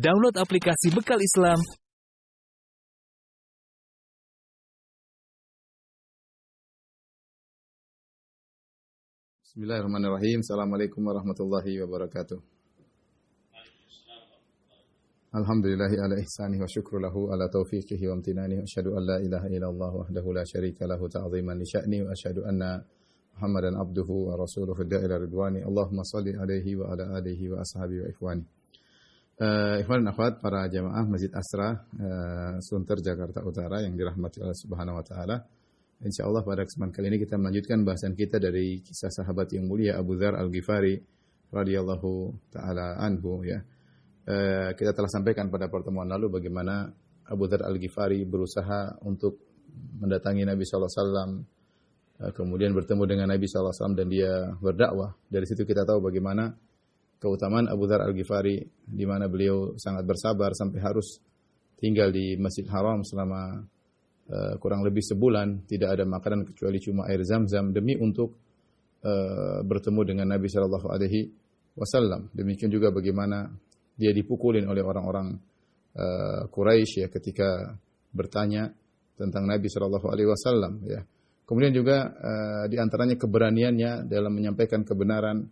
Download aplikasi Bekal Islam Bismillahirrahmanirrahim. Assalamualaikum warahmatullahi wabarakatuh. Alhamdulillahi ala ihsani wa syukru lahu ala taufiqihi wa amtinani wa asyhadu an la ilaha ila illallah wahdahu la syarika lahu ta'ziman li sya'ni wa asyhadu anna Muhammadan abduhu wa rasuluhu da'ila ridwani Allahumma salli alaihi wa ala alihi wa ashabi wa ikhwani Uh, Ikhwan akhwat para jamaah Masjid Asra uh, eh, Sunter Jakarta Utara yang dirahmati Allah Subhanahu wa taala. Insya Allah pada kesempatan kali ini kita melanjutkan bahasan kita dari kisah sahabat yang mulia Abu Dzar Al-Ghifari radhiyallahu taala anhu ya. Uh, kita telah sampaikan pada pertemuan lalu bagaimana Abu Dzar Al-Ghifari berusaha untuk mendatangi Nabi Shallallahu alaihi wasallam kemudian bertemu dengan Nabi sallallahu alaihi wasallam dan dia berdakwah. Dari situ kita tahu bagaimana keutamaan Abu Dhar Al-Ghifari di mana beliau sangat bersabar sampai harus tinggal di Masjid Haram selama uh, kurang lebih sebulan tidak ada makanan kecuali cuma air Zam-Zam demi untuk uh, bertemu dengan Nabi sallallahu alaihi wasallam. Demikian juga bagaimana dia dipukulin oleh orang-orang uh, Quraisy ya ketika bertanya tentang Nabi sallallahu alaihi wasallam ya. Kemudian juga uh, di antaranya keberaniannya dalam menyampaikan kebenaran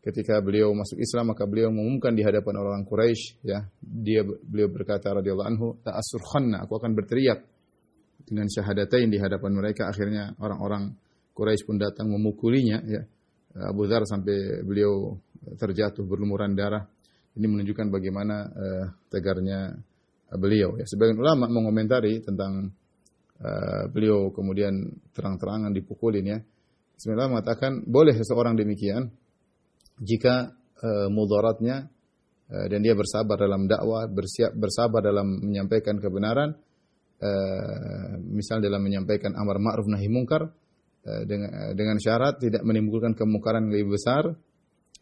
ketika beliau masuk Islam maka beliau mengumumkan di hadapan orang-orang Quraisy ya dia beliau berkata radhiyallahu anhu ta'assur khanna aku akan berteriak dengan syahadatain di hadapan mereka akhirnya orang-orang Quraisy pun datang memukulinya ya Abu Dhar sampai beliau terjatuh berlumuran darah ini menunjukkan bagaimana uh, tegarnya eh, beliau ya sebagian ulama mengomentari tentang uh, beliau kemudian terang-terangan dipukulin ya sebenarnya mengatakan boleh seseorang demikian jika uh, mudaratnya uh, dan dia bersabar dalam dakwah, bersiap bersabar dalam menyampaikan kebenaran, uh, misal dalam menyampaikan amar ma'ruf nahi mungkar uh, dengan dengan syarat tidak menimbulkan kemungkaran yang lebih besar.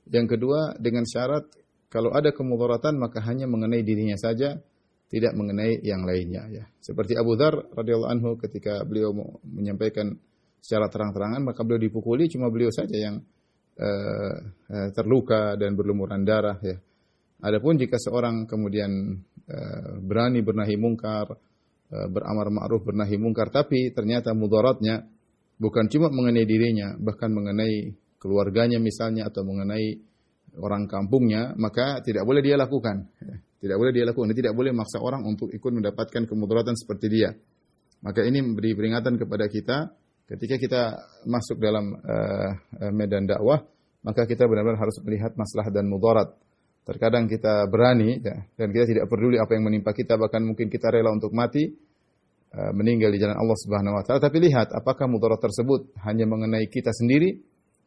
Yang kedua dengan syarat kalau ada kemudaratan maka hanya mengenai dirinya saja tidak mengenai yang lainnya ya. Seperti Abu Dar radhiyallahu anhu ketika beliau menyampaikan secara terang-terangan maka beliau dipukuli cuma beliau saja yang Eh, eh, terluka dan berlumuran darah ya. Adapun jika seorang kemudian eh, berani bernahi mungkar, beramar ma'ruf bernahi mungkar tapi ternyata mudaratnya bukan cuma mengenai dirinya, bahkan mengenai keluarganya misalnya atau mengenai orang kampungnya, maka tidak boleh dia lakukan. Tidak boleh dia lakukan. Dia tidak boleh maksa orang untuk ikut mendapatkan kemudaratan seperti dia. Maka ini memberi peringatan kepada kita Ketika kita masuk dalam uh, medan dakwah, maka kita benar-benar harus melihat masalah dan mudarat. Terkadang kita berani ya, dan kita tidak peduli apa yang menimpa kita, bahkan mungkin kita rela untuk mati, uh, meninggal di jalan Allah Subhanahu wa taala, tapi lihat apakah mudarat tersebut hanya mengenai kita sendiri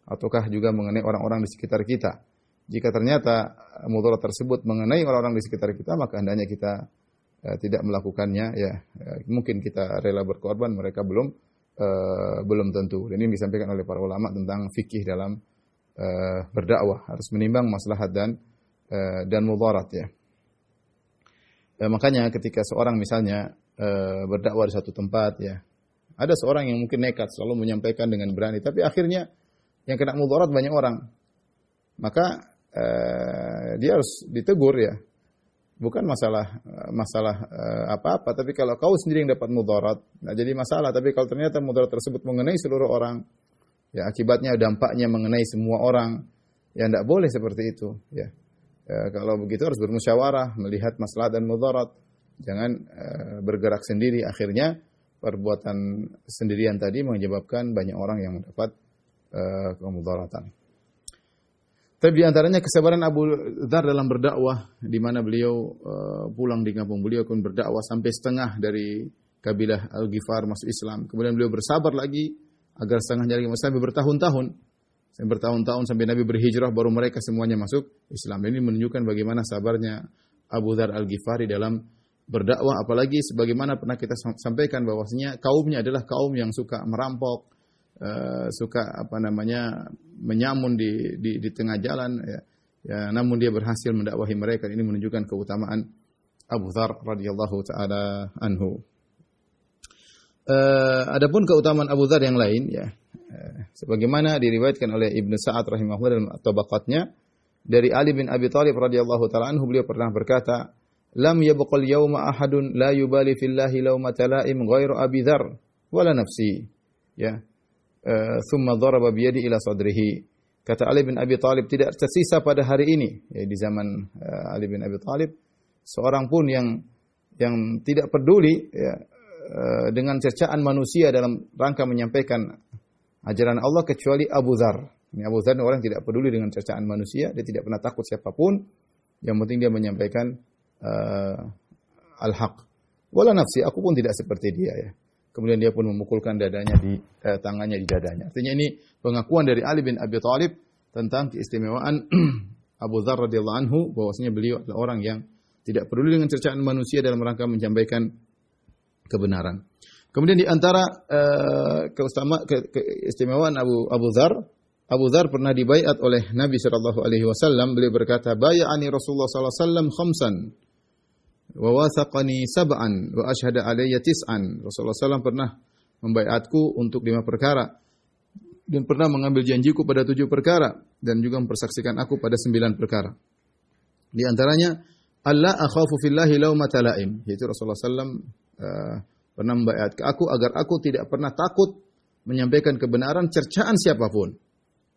ataukah juga mengenai orang-orang di sekitar kita. Jika ternyata mudarat tersebut mengenai orang-orang di sekitar kita, maka hendaknya kita uh, tidak melakukannya ya. Uh, mungkin kita rela berkorban, mereka belum Eh, belum tentu. Dan ini disampaikan oleh para ulama tentang fikih dalam uh, berdakwah harus menimbang maslahat dan uh, dan mudarat ya. makanya ketika seorang misalnya uh, berdakwah di satu tempat ya, ada seorang yang mungkin nekat selalu menyampaikan dengan berani, tapi akhirnya yang kena mudarat banyak orang. Maka uh, dia harus ditegur ya bukan masalah eh, masalah eh, apa-apa tapi kalau kau sendiri yang dapat mudarat nah jadi masalah tapi kalau ternyata mudarat tersebut mengenai seluruh orang ya akibatnya dampaknya mengenai semua orang ya tidak boleh seperti itu ya ya kalau begitu harus bermusyawarah melihat masalah dan mudarat jangan uh, bergerak sendiri akhirnya perbuatan sendirian tadi menyebabkan banyak orang yang mendapat uh, kemudaratan tapi di antaranya kesabaran Abu Dhar dalam berdakwah, di mana beliau eh, pulang di kampung beliau kemudian berdakwah sampai setengah dari kabilah Al Ghifar masuk Islam. Kemudian beliau bersabar lagi agar setengahnya lagi masuk sampai bertahun-tahun. Sampai bertahun-tahun sampai Nabi berhijrah baru mereka semuanya masuk Islam. Ini menunjukkan bagaimana sabarnya Abu Dhar Al Ghifari dalam berdakwah apalagi sebagaimana pernah kita sampaikan bahwasanya kaumnya adalah kaum yang suka merampok, Eh, suka apa namanya menyamun di di, di tengah jalan ya. ya namun dia berhasil mendakwahi mereka ini menunjukkan keutamaan Abu Dzar radhiyallahu taala anhu uh, adapun keutamaan Abu Dzar yang lain ya uh, sebagaimana diriwayatkan oleh Ibnu Sa'ad rahimahullah dalam tabaqatnya dari Ali bin Abi Thalib radhiyallahu taala anhu beliau pernah berkata lam yabqal yawma ahadun la yubali fillahi laumata matalaim ghairu Abi wala nafsi ya Eh, thumma dharaba biyadi ila sadrihi. Kata Ali bin Abi Talib tidak tersisa pada hari ini ya, di zaman uh, Ali bin Abi Talib, seorang pun yang yang tidak peduli ya, uh, dengan cercaan manusia dalam rangka menyampaikan ajaran Allah kecuali Abu Zar. Ini Abu Dzar orang tidak peduli dengan cercaan manusia, dia tidak pernah takut siapapun. Yang penting dia menyampaikan uh, al-haq. Wala nafsi, aku pun tidak seperti dia ya kemudian dia pun memukulkan dadanya di eh, tangannya di dadanya. Artinya ini pengakuan dari Ali bin Abi Thalib tentang keistimewaan Abu Dzar radhiyallahu anhu bahwasanya beliau adalah orang yang tidak peduli dengan cercaan manusia dalam rangka menyampaikan kebenaran. Kemudian di antara eh, keistimewaan Abu Abu Dzar, Abu Dzar pernah dibaiat oleh Nabi sallallahu alaihi wasallam, beliau berkata, "Bai'ani Rasulullah sallallahu alaihi wasallam khamsan." wa wathaqani sab'an wa ashhadu alayya tis'an. Rasulullah SAW pernah membaiatku untuk lima perkara dan pernah mengambil janjiku pada tujuh perkara dan juga mempersaksikan aku pada sembilan perkara. Di antaranya Allah akhafu fillahi laumata laim. Itu Rasulullah SAW eh, pernah membaiat aku agar aku tidak pernah takut menyampaikan kebenaran cercaan siapapun.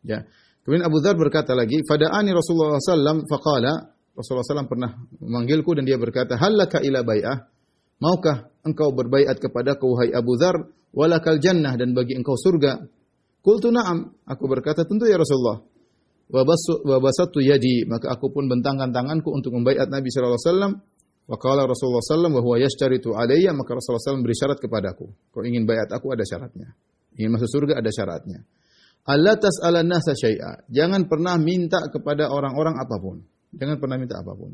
Ya. Kemudian Abu Dhar berkata lagi, "Fada'ani Rasulullah sallallahu alaihi wasallam faqala, Rasulullah SAW pernah memanggilku dan dia berkata, Halaka ila bay'ah, maukah engkau berbayat kepada kuhai Abu Dhar, walakal jannah dan bagi engkau surga? Kultu na'am, aku berkata, tentu ya Rasulullah. Wabasatu yadi, maka aku pun bentangkan tanganku untuk membayat Nabi SAW, Wa qala Rasulullah SAW bahwa yashtaritu alaiya maka Rasulullah SAW beri syarat kepadaku. Kau ingin bayat aku ada syaratnya. Ingin masuk surga ada syaratnya. Allah tas'ala nasa syai'a. Jangan pernah minta kepada orang-orang apapun. Jangan pernah minta apapun.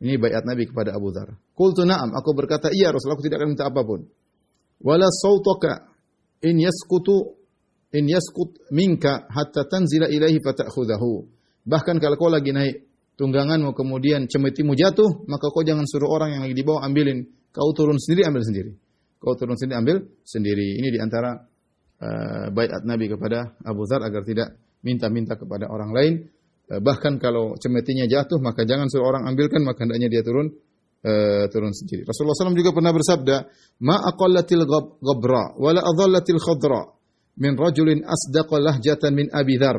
Ini bayat Nabi kepada Abu Dhar. tu na'am. Aku berkata, iya Rasulullah, aku tidak akan minta apapun. Wala sawtaka in yaskutu in yaskut minka hatta tanzila ilahi fatakhudahu. Bahkan kalau kau lagi naik tungganganmu kemudian cemetimu jatuh, maka kau jangan suruh orang yang lagi di bawah ambilin. Kau turun sendiri, ambil sendiri. Kau turun sendiri, ambil sendiri. Ini di antara uh, bayat Nabi kepada Abu Dhar agar tidak minta-minta kepada orang lain. Eh, bahkan kalau cemetinya jatuh maka jangan suruh orang ambilkan maka hendaknya dia turun uh, turun sendiri. Rasulullah SAW juga pernah bersabda, "Ma aqallatil ghabra wa la adhallatil khadra min rajulin asdaqa lahjatan min Abi Dzar."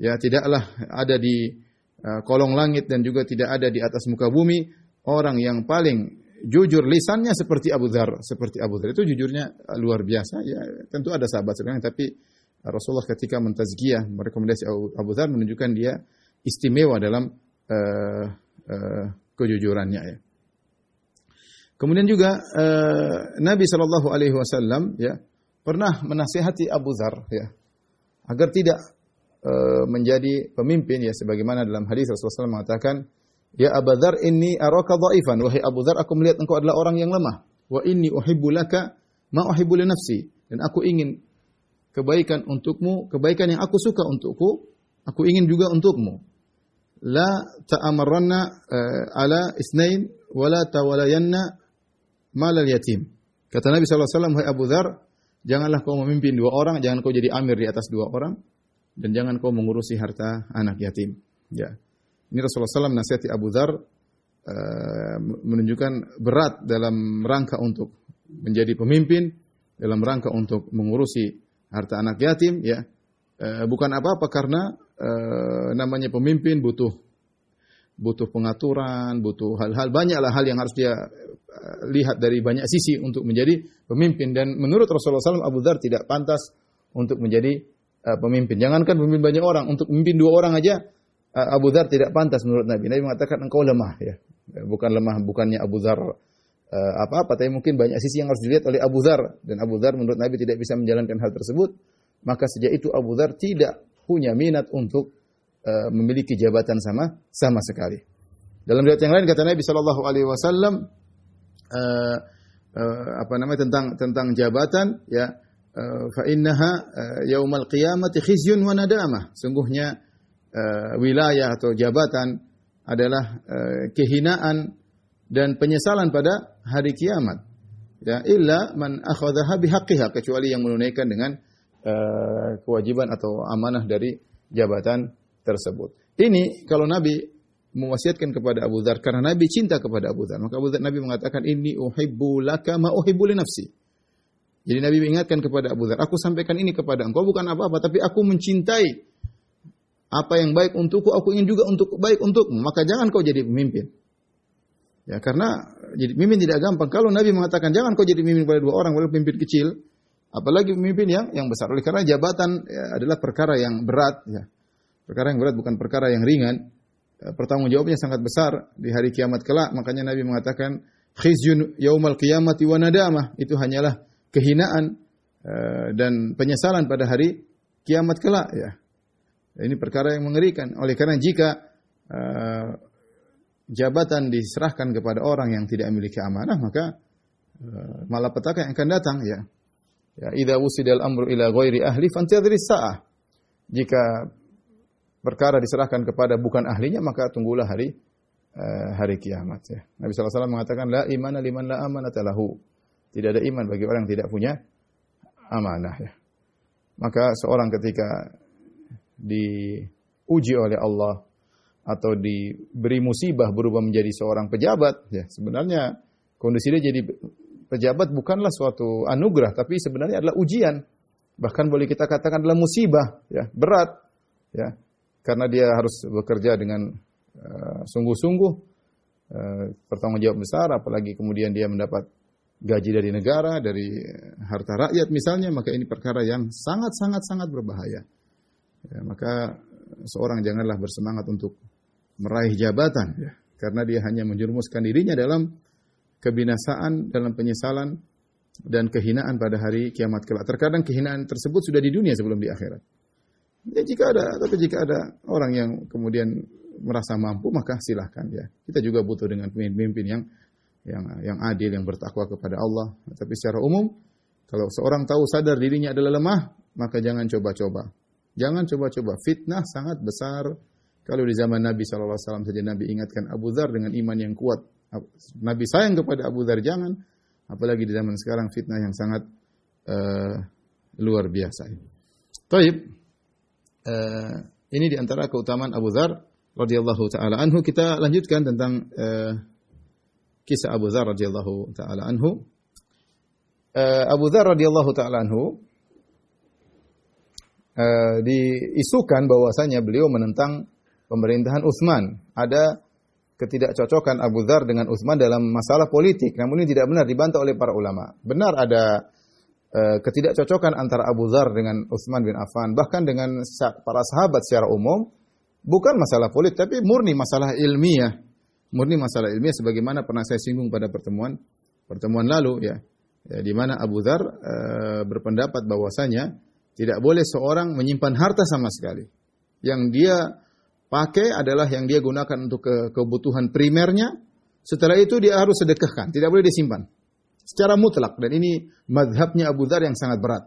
Ya, tidaklah ada di uh, kolong langit dan juga tidak ada di atas muka bumi orang yang paling jujur lisannya seperti Abu Dzar, seperti Abu Dzar itu jujurnya luar biasa ya. Tentu ada sahabat sekarang tapi Rasulullah ketika mentazkiyah merekomendasi Abu Dzar menunjukkan dia istimewa dalam uh, uh, kejujurannya ya. Kemudian juga uh, Nabi sallallahu alaihi wasallam ya pernah menasihati Abu Dzar ya agar tidak uh, menjadi pemimpin ya sebagaimana dalam hadis Rasulullah SAW mengatakan ya Abu Dzar ini araka dhaifan wahai Abu Dzar aku melihat engkau adalah orang yang lemah wa ini uhibbu ma uhibbu nafsi dan aku ingin kebaikan untukmu kebaikan yang aku suka untukku aku ingin juga untukmu لا ta'amarranna على اثنين ولا wa مال اليتيم Kata Nabi SAW, Hai Abu Dhar, janganlah kau memimpin dua orang, jangan kau jadi amir di atas dua orang, dan jangan kau mengurusi harta anak yatim. Ya. Ini Rasulullah SAW nasihati Abu Dhar uh, menunjukkan berat dalam rangka untuk menjadi pemimpin, dalam rangka untuk mengurusi harta anak yatim, ya. Uh, bukan apa-apa karena Eh, namanya pemimpin butuh butuh pengaturan, butuh hal-hal banyaklah hal yang harus dia eh, lihat dari banyak sisi untuk menjadi pemimpin dan menurut Rasulullah SAW Abu Dhar tidak pantas untuk menjadi uh, pemimpin. Jangankan pemimpin banyak orang, untuk pemimpin dua orang aja uh, Abu Dhar tidak pantas menurut Nabi. Nabi mengatakan engkau lemah ya. Bukan lemah, bukannya Abu Dhar apa-apa, tapi mungkin banyak sisi yang harus dilihat oleh Abu Dhar dan Abu Dhar menurut Nabi tidak bisa menjalankan hal tersebut. Maka sejak itu Abu Dhar tidak punya minat untuk uh, memiliki jabatan sama sama sekali. Dalam riwayat yang lain kata Nabi sallallahu Alaihi Wasallam eh, eh, apa namanya tentang tentang jabatan ya uh, fa innaha uh, yaumal qiyamati khizyun wa nadamah. Sungguhnya uh, wilayah atau jabatan adalah uh, kehinaan dan penyesalan pada hari kiamat. Ya, illa man akhadhaha bihaqqiha kecuali yang menunaikan dengan Eh, kewajiban atau amanah dari jabatan tersebut. Ini kalau Nabi mewasiatkan kepada Abu Dhar karena Nabi cinta kepada Abu Dhar. Maka Abu Dhar Nabi mengatakan ini uhibbu laka ma uhibbu li nafsi. Jadi Nabi mengingatkan kepada Abu Dhar, aku sampaikan ini kepada engkau bukan apa-apa tapi aku mencintai apa yang baik untukku, aku ingin juga untuk baik untukmu. Maka jangan kau jadi pemimpin. Ya, karena jadi pemimpin tidak gampang. Kalau Nabi mengatakan jangan kau jadi pemimpin pada dua orang, walaupun pemimpin kecil, apalagi pemimpin yang yang besar oleh karena jabatan ya, adalah perkara yang berat ya. Perkara yang berat bukan perkara yang ringan. E, ya, pertanggung jawabnya sangat besar di hari kiamat kelak. Makanya Nabi mengatakan khizyun yaumal qiyamati wa nadamah. Itu hanyalah kehinaan e, dan penyesalan pada hari kiamat kelak ya. Ini perkara yang mengerikan. Oleh karena jika e, jabatan diserahkan kepada orang yang tidak memiliki amanah, maka e, malapetaka yang akan datang ya. Ya, idza wusidal amru ila ghairi ahli fantadhiri sa'ah. Jika perkara diserahkan kepada bukan ahlinya maka tunggulah hari uh, hari kiamat ya. Nabi SAW mengatakan la imana liman la amanata lahu. Tidak ada iman bagi orang yang tidak punya amanah ya. Maka seorang ketika diuji oleh Allah atau diberi musibah berubah menjadi seorang pejabat ya sebenarnya kondisinya jadi Pejabat bukanlah suatu anugerah, tapi sebenarnya adalah ujian. Bahkan boleh kita katakan adalah musibah, ya, berat, ya, karena dia harus bekerja dengan eh, sungguh-sungguh, uh, uh, jawab besar, apalagi kemudian dia mendapat gaji dari negara, dari eh, harta rakyat misalnya, maka ini perkara yang sangat-sangat-sangat berbahaya. Ya, maka seorang janganlah bersemangat untuk meraih jabatan, ya, karena dia hanya menjerumuskan dirinya dalam kebinasaan, dalam penyesalan dan kehinaan pada hari kiamat kelak. Terkadang kehinaan tersebut sudah di dunia sebelum di akhirat. Ya jika ada tapi jika ada orang yang kemudian merasa mampu maka silahkan ya. Kita juga butuh dengan pemimpin yang yang yang adil yang bertakwa kepada Allah. Tapi secara umum kalau seorang tahu sadar dirinya adalah lemah maka jangan coba-coba. Jangan coba-coba. Fitnah sangat besar. Kalau di zaman Nabi SAW saja Nabi ingatkan Abu Dhar dengan iman yang kuat Nabi sayang kepada Abu Dhar jangan, apalagi di zaman sekarang fitnah yang sangat uh, luar biasa. Taib, uh, ini diantara keutamaan Abu Dhar radhiyallahu taala anhu. Kita lanjutkan tentang uh, kisah Abu Dhar radhiyallahu taala anhu. Uh, Abu Dhar radhiyallahu taala anhu uh, diisukan bahwasanya beliau menentang pemerintahan Utsman. Ada ketidakcocokan Abu Dhar dengan Uthman dalam masalah politik. Namun ini tidak benar dibantah oleh para ulama. Benar ada uh, ketidakcocokan antara Abu Dhar dengan Uthman bin Affan, bahkan dengan para sahabat secara umum, bukan masalah politik, tapi murni masalah ilmiah. Murni masalah ilmiah, sebagaimana pernah saya singgung pada pertemuan pertemuan lalu, ya, ya di mana Abu Dhar uh, berpendapat bahwasanya tidak boleh seorang menyimpan harta sama sekali yang dia pakai adalah yang dia gunakan untuk ke kebutuhan primernya. Setelah itu dia harus sedekahkan, tidak boleh disimpan. Secara mutlak dan ini madhabnya Abu Dhar yang sangat berat.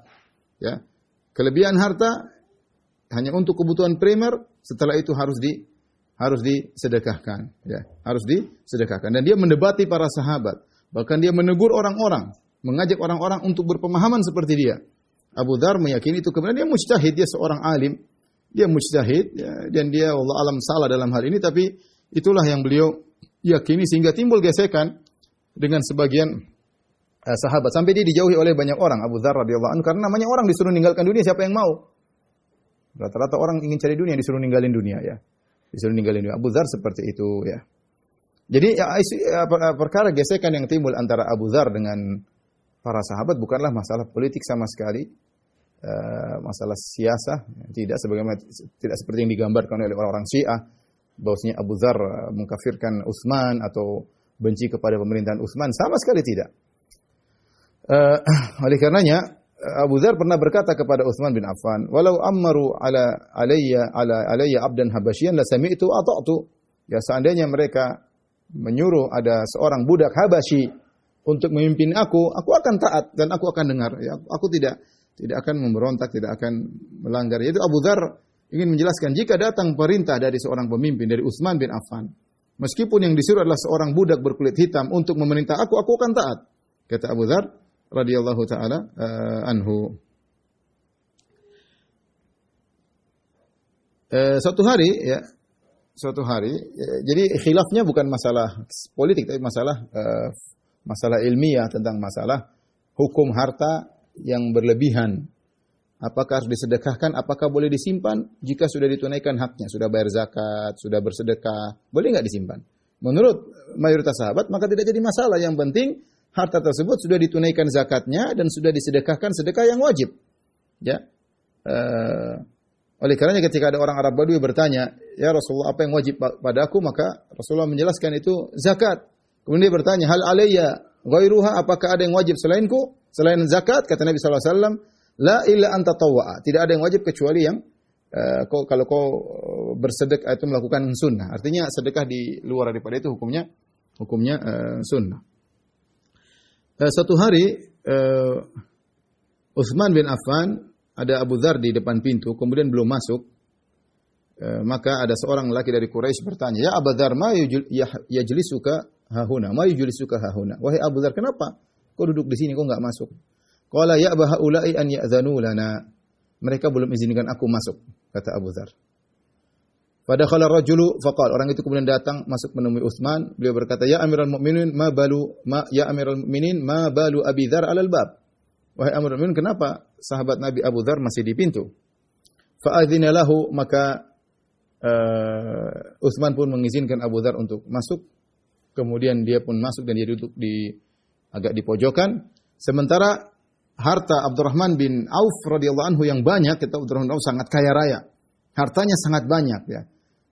Ya. Kelebihan harta hanya untuk kebutuhan primer, setelah itu harus di harus disedekahkan, ya, harus disedekahkan. Dan dia mendebati para sahabat, bahkan dia menegur orang-orang, mengajak orang-orang untuk berpemahaman seperti dia. Abu Dhar meyakini itu kemudian dia mujtahid, dia seorang alim, dia mujtahid ya, dan dia Allah alam salah dalam hal ini tapi itulah yang beliau yakini sehingga timbul gesekan dengan sebagian eh, sahabat sampai dia dijauhi oleh banyak orang Abu Dzar radhiyallahu anhu karena namanya orang disuruh meninggalkan dunia siapa yang mau? Rata-rata orang ingin cari dunia disuruh ninggalin dunia ya. Disuruh ninggalin dunia. Abu Dzar seperti itu ya. Jadi ya, ya, eh, perkara gesekan yang timbul antara Abu Dzar dengan para sahabat bukanlah masalah politik sama sekali, Eh, masalah siasah tidak sebagaimana tidak seperti yang digambarkan oleh orang-orang Syiah bahwasanya Abu Dzar eh, mengkafirkan Utsman atau benci kepada pemerintahan Utsman sama sekali tidak. Uh, oleh karenanya Abu Dzar pernah berkata kepada Utsman bin Affan, "Walau ammaru ala alayya ala alayya abdan habasyian la itu ata'tu." Ya seandainya mereka menyuruh ada seorang budak Habasyi untuk memimpin aku, aku akan taat dan aku akan dengar. Ya, aku tidak tidak akan memberontak, tidak akan melanggar. Yaitu Abu Dhar ingin menjelaskan jika datang perintah dari seorang pemimpin dari Utsman bin Affan, meskipun yang disuruh adalah seorang budak berkulit hitam untuk memerintah aku, aku akan taat. Kata Abu Dhar radhiyallahu taala uh, anhu. Uh, suatu hari ya suatu hari ya, jadi khilafnya bukan masalah politik tapi masalah uh, masalah ilmiah tentang masalah hukum harta yang berlebihan. Apakah harus disedekahkan? Apakah boleh disimpan jika sudah ditunaikan haknya? Sudah bayar zakat, sudah bersedekah, boleh nggak disimpan? Menurut mayoritas sahabat, maka tidak jadi masalah. Yang penting harta tersebut sudah ditunaikan zakatnya dan sudah disedekahkan sedekah yang wajib. Ya. Uh, oleh karenanya ketika ada orang Arab Badui bertanya, "Ya Rasulullah, apa yang wajib padaku?" maka Rasulullah menjelaskan itu zakat. Kemudian dia bertanya, "Hal alayya Ghairuha apakah ada yang wajib selainku? Selain zakat kata Nabi sallallahu alaihi wasallam, la illa anta Tidak ada yang wajib kecuali yang uh, kau kalau kau eh, bersedekah itu melakukan sunnah. Artinya sedekah di luar daripada itu hukumnya hukumnya uh, sunnah. Uh, satu hari uh, Uthman bin Affan ada Abu Dhar di depan pintu, kemudian belum masuk. Uh, maka ada seorang laki dari Quraisy bertanya, "Ya Abu Dhar, ma yajlisuka hahuna. Ma yujlisuka hahuna. Wahai Abu Dar, kenapa kau duduk di sini kau enggak masuk? Qala ya ula'i an ya'zanu lana. Mereka belum izinkan aku masuk, kata Abu Dar. Pada khala rajulu faqal orang itu kemudian datang masuk menemui Utsman beliau berkata ya Amirul Mukminin ma balu ma ya Amirul Mukminin ma balu Abi Dzar alal bab wahai Amirul Mukminin kenapa sahabat Nabi Abu Dzar masih di pintu fa lahu maka uh, Utsman pun mengizinkan Abu Dzar untuk masuk kemudian dia pun masuk dan dia duduk di agak di pojokan. Sementara harta Abdurrahman bin Auf radhiyallahu anhu yang banyak, kita Abdurrahman bin Auf sangat kaya raya. Hartanya sangat banyak ya.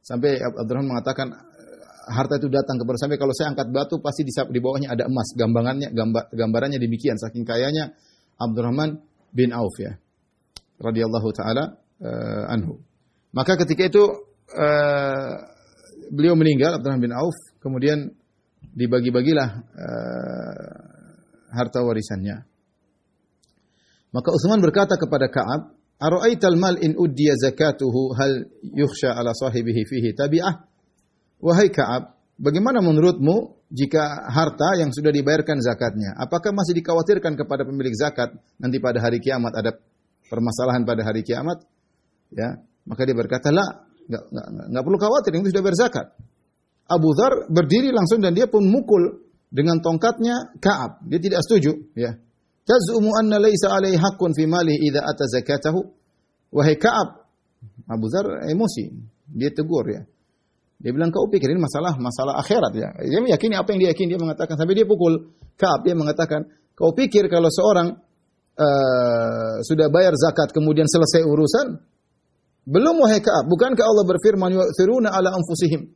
Sampai Abdurrahman mengatakan harta itu datang kepada sampai kalau saya angkat batu pasti di, di bawahnya ada emas. gambangannya, gambar, gambarannya demikian saking kayanya Abdurrahman bin Auf ya. radhiyallahu taala uh, anhu. Maka ketika itu uh, beliau meninggal Abdurrahman bin Auf, kemudian dibagi-bagilah eh, harta warisannya. Maka Utsman berkata kepada Ka'ab, "Ara'aital mal in uddiya zakatuhu hal yukhsha ala sahibihi fihi tabi'ah?" Wahai Ka'ab, bagaimana menurutmu jika harta yang sudah dibayarkan zakatnya, apakah masih dikhawatirkan kepada pemilik zakat nanti pada hari kiamat ada permasalahan pada hari kiamat? Ya, maka dia berkata, "La, enggak perlu khawatir, yang itu sudah berzakat." Abu Dhar berdiri langsung dan dia pun mukul dengan tongkatnya Ka'ab. Dia tidak setuju, ya. Tazumu anna laisa alaihi haqqun fi malihi idza ata zakatahu. Wahai Ka'ab, Abu Dhar emosi. Dia tegur ya. Dia bilang kau pikir masalah masalah akhirat ya. Dia meyakini apa yang dia yakini dia mengatakan sampai dia pukul Ka'ab dia mengatakan kau pikir kalau seorang uh, sudah bayar zakat kemudian selesai urusan belum wahai Ka'ab bukankah Allah berfirman yu'thiruna ala anfusihim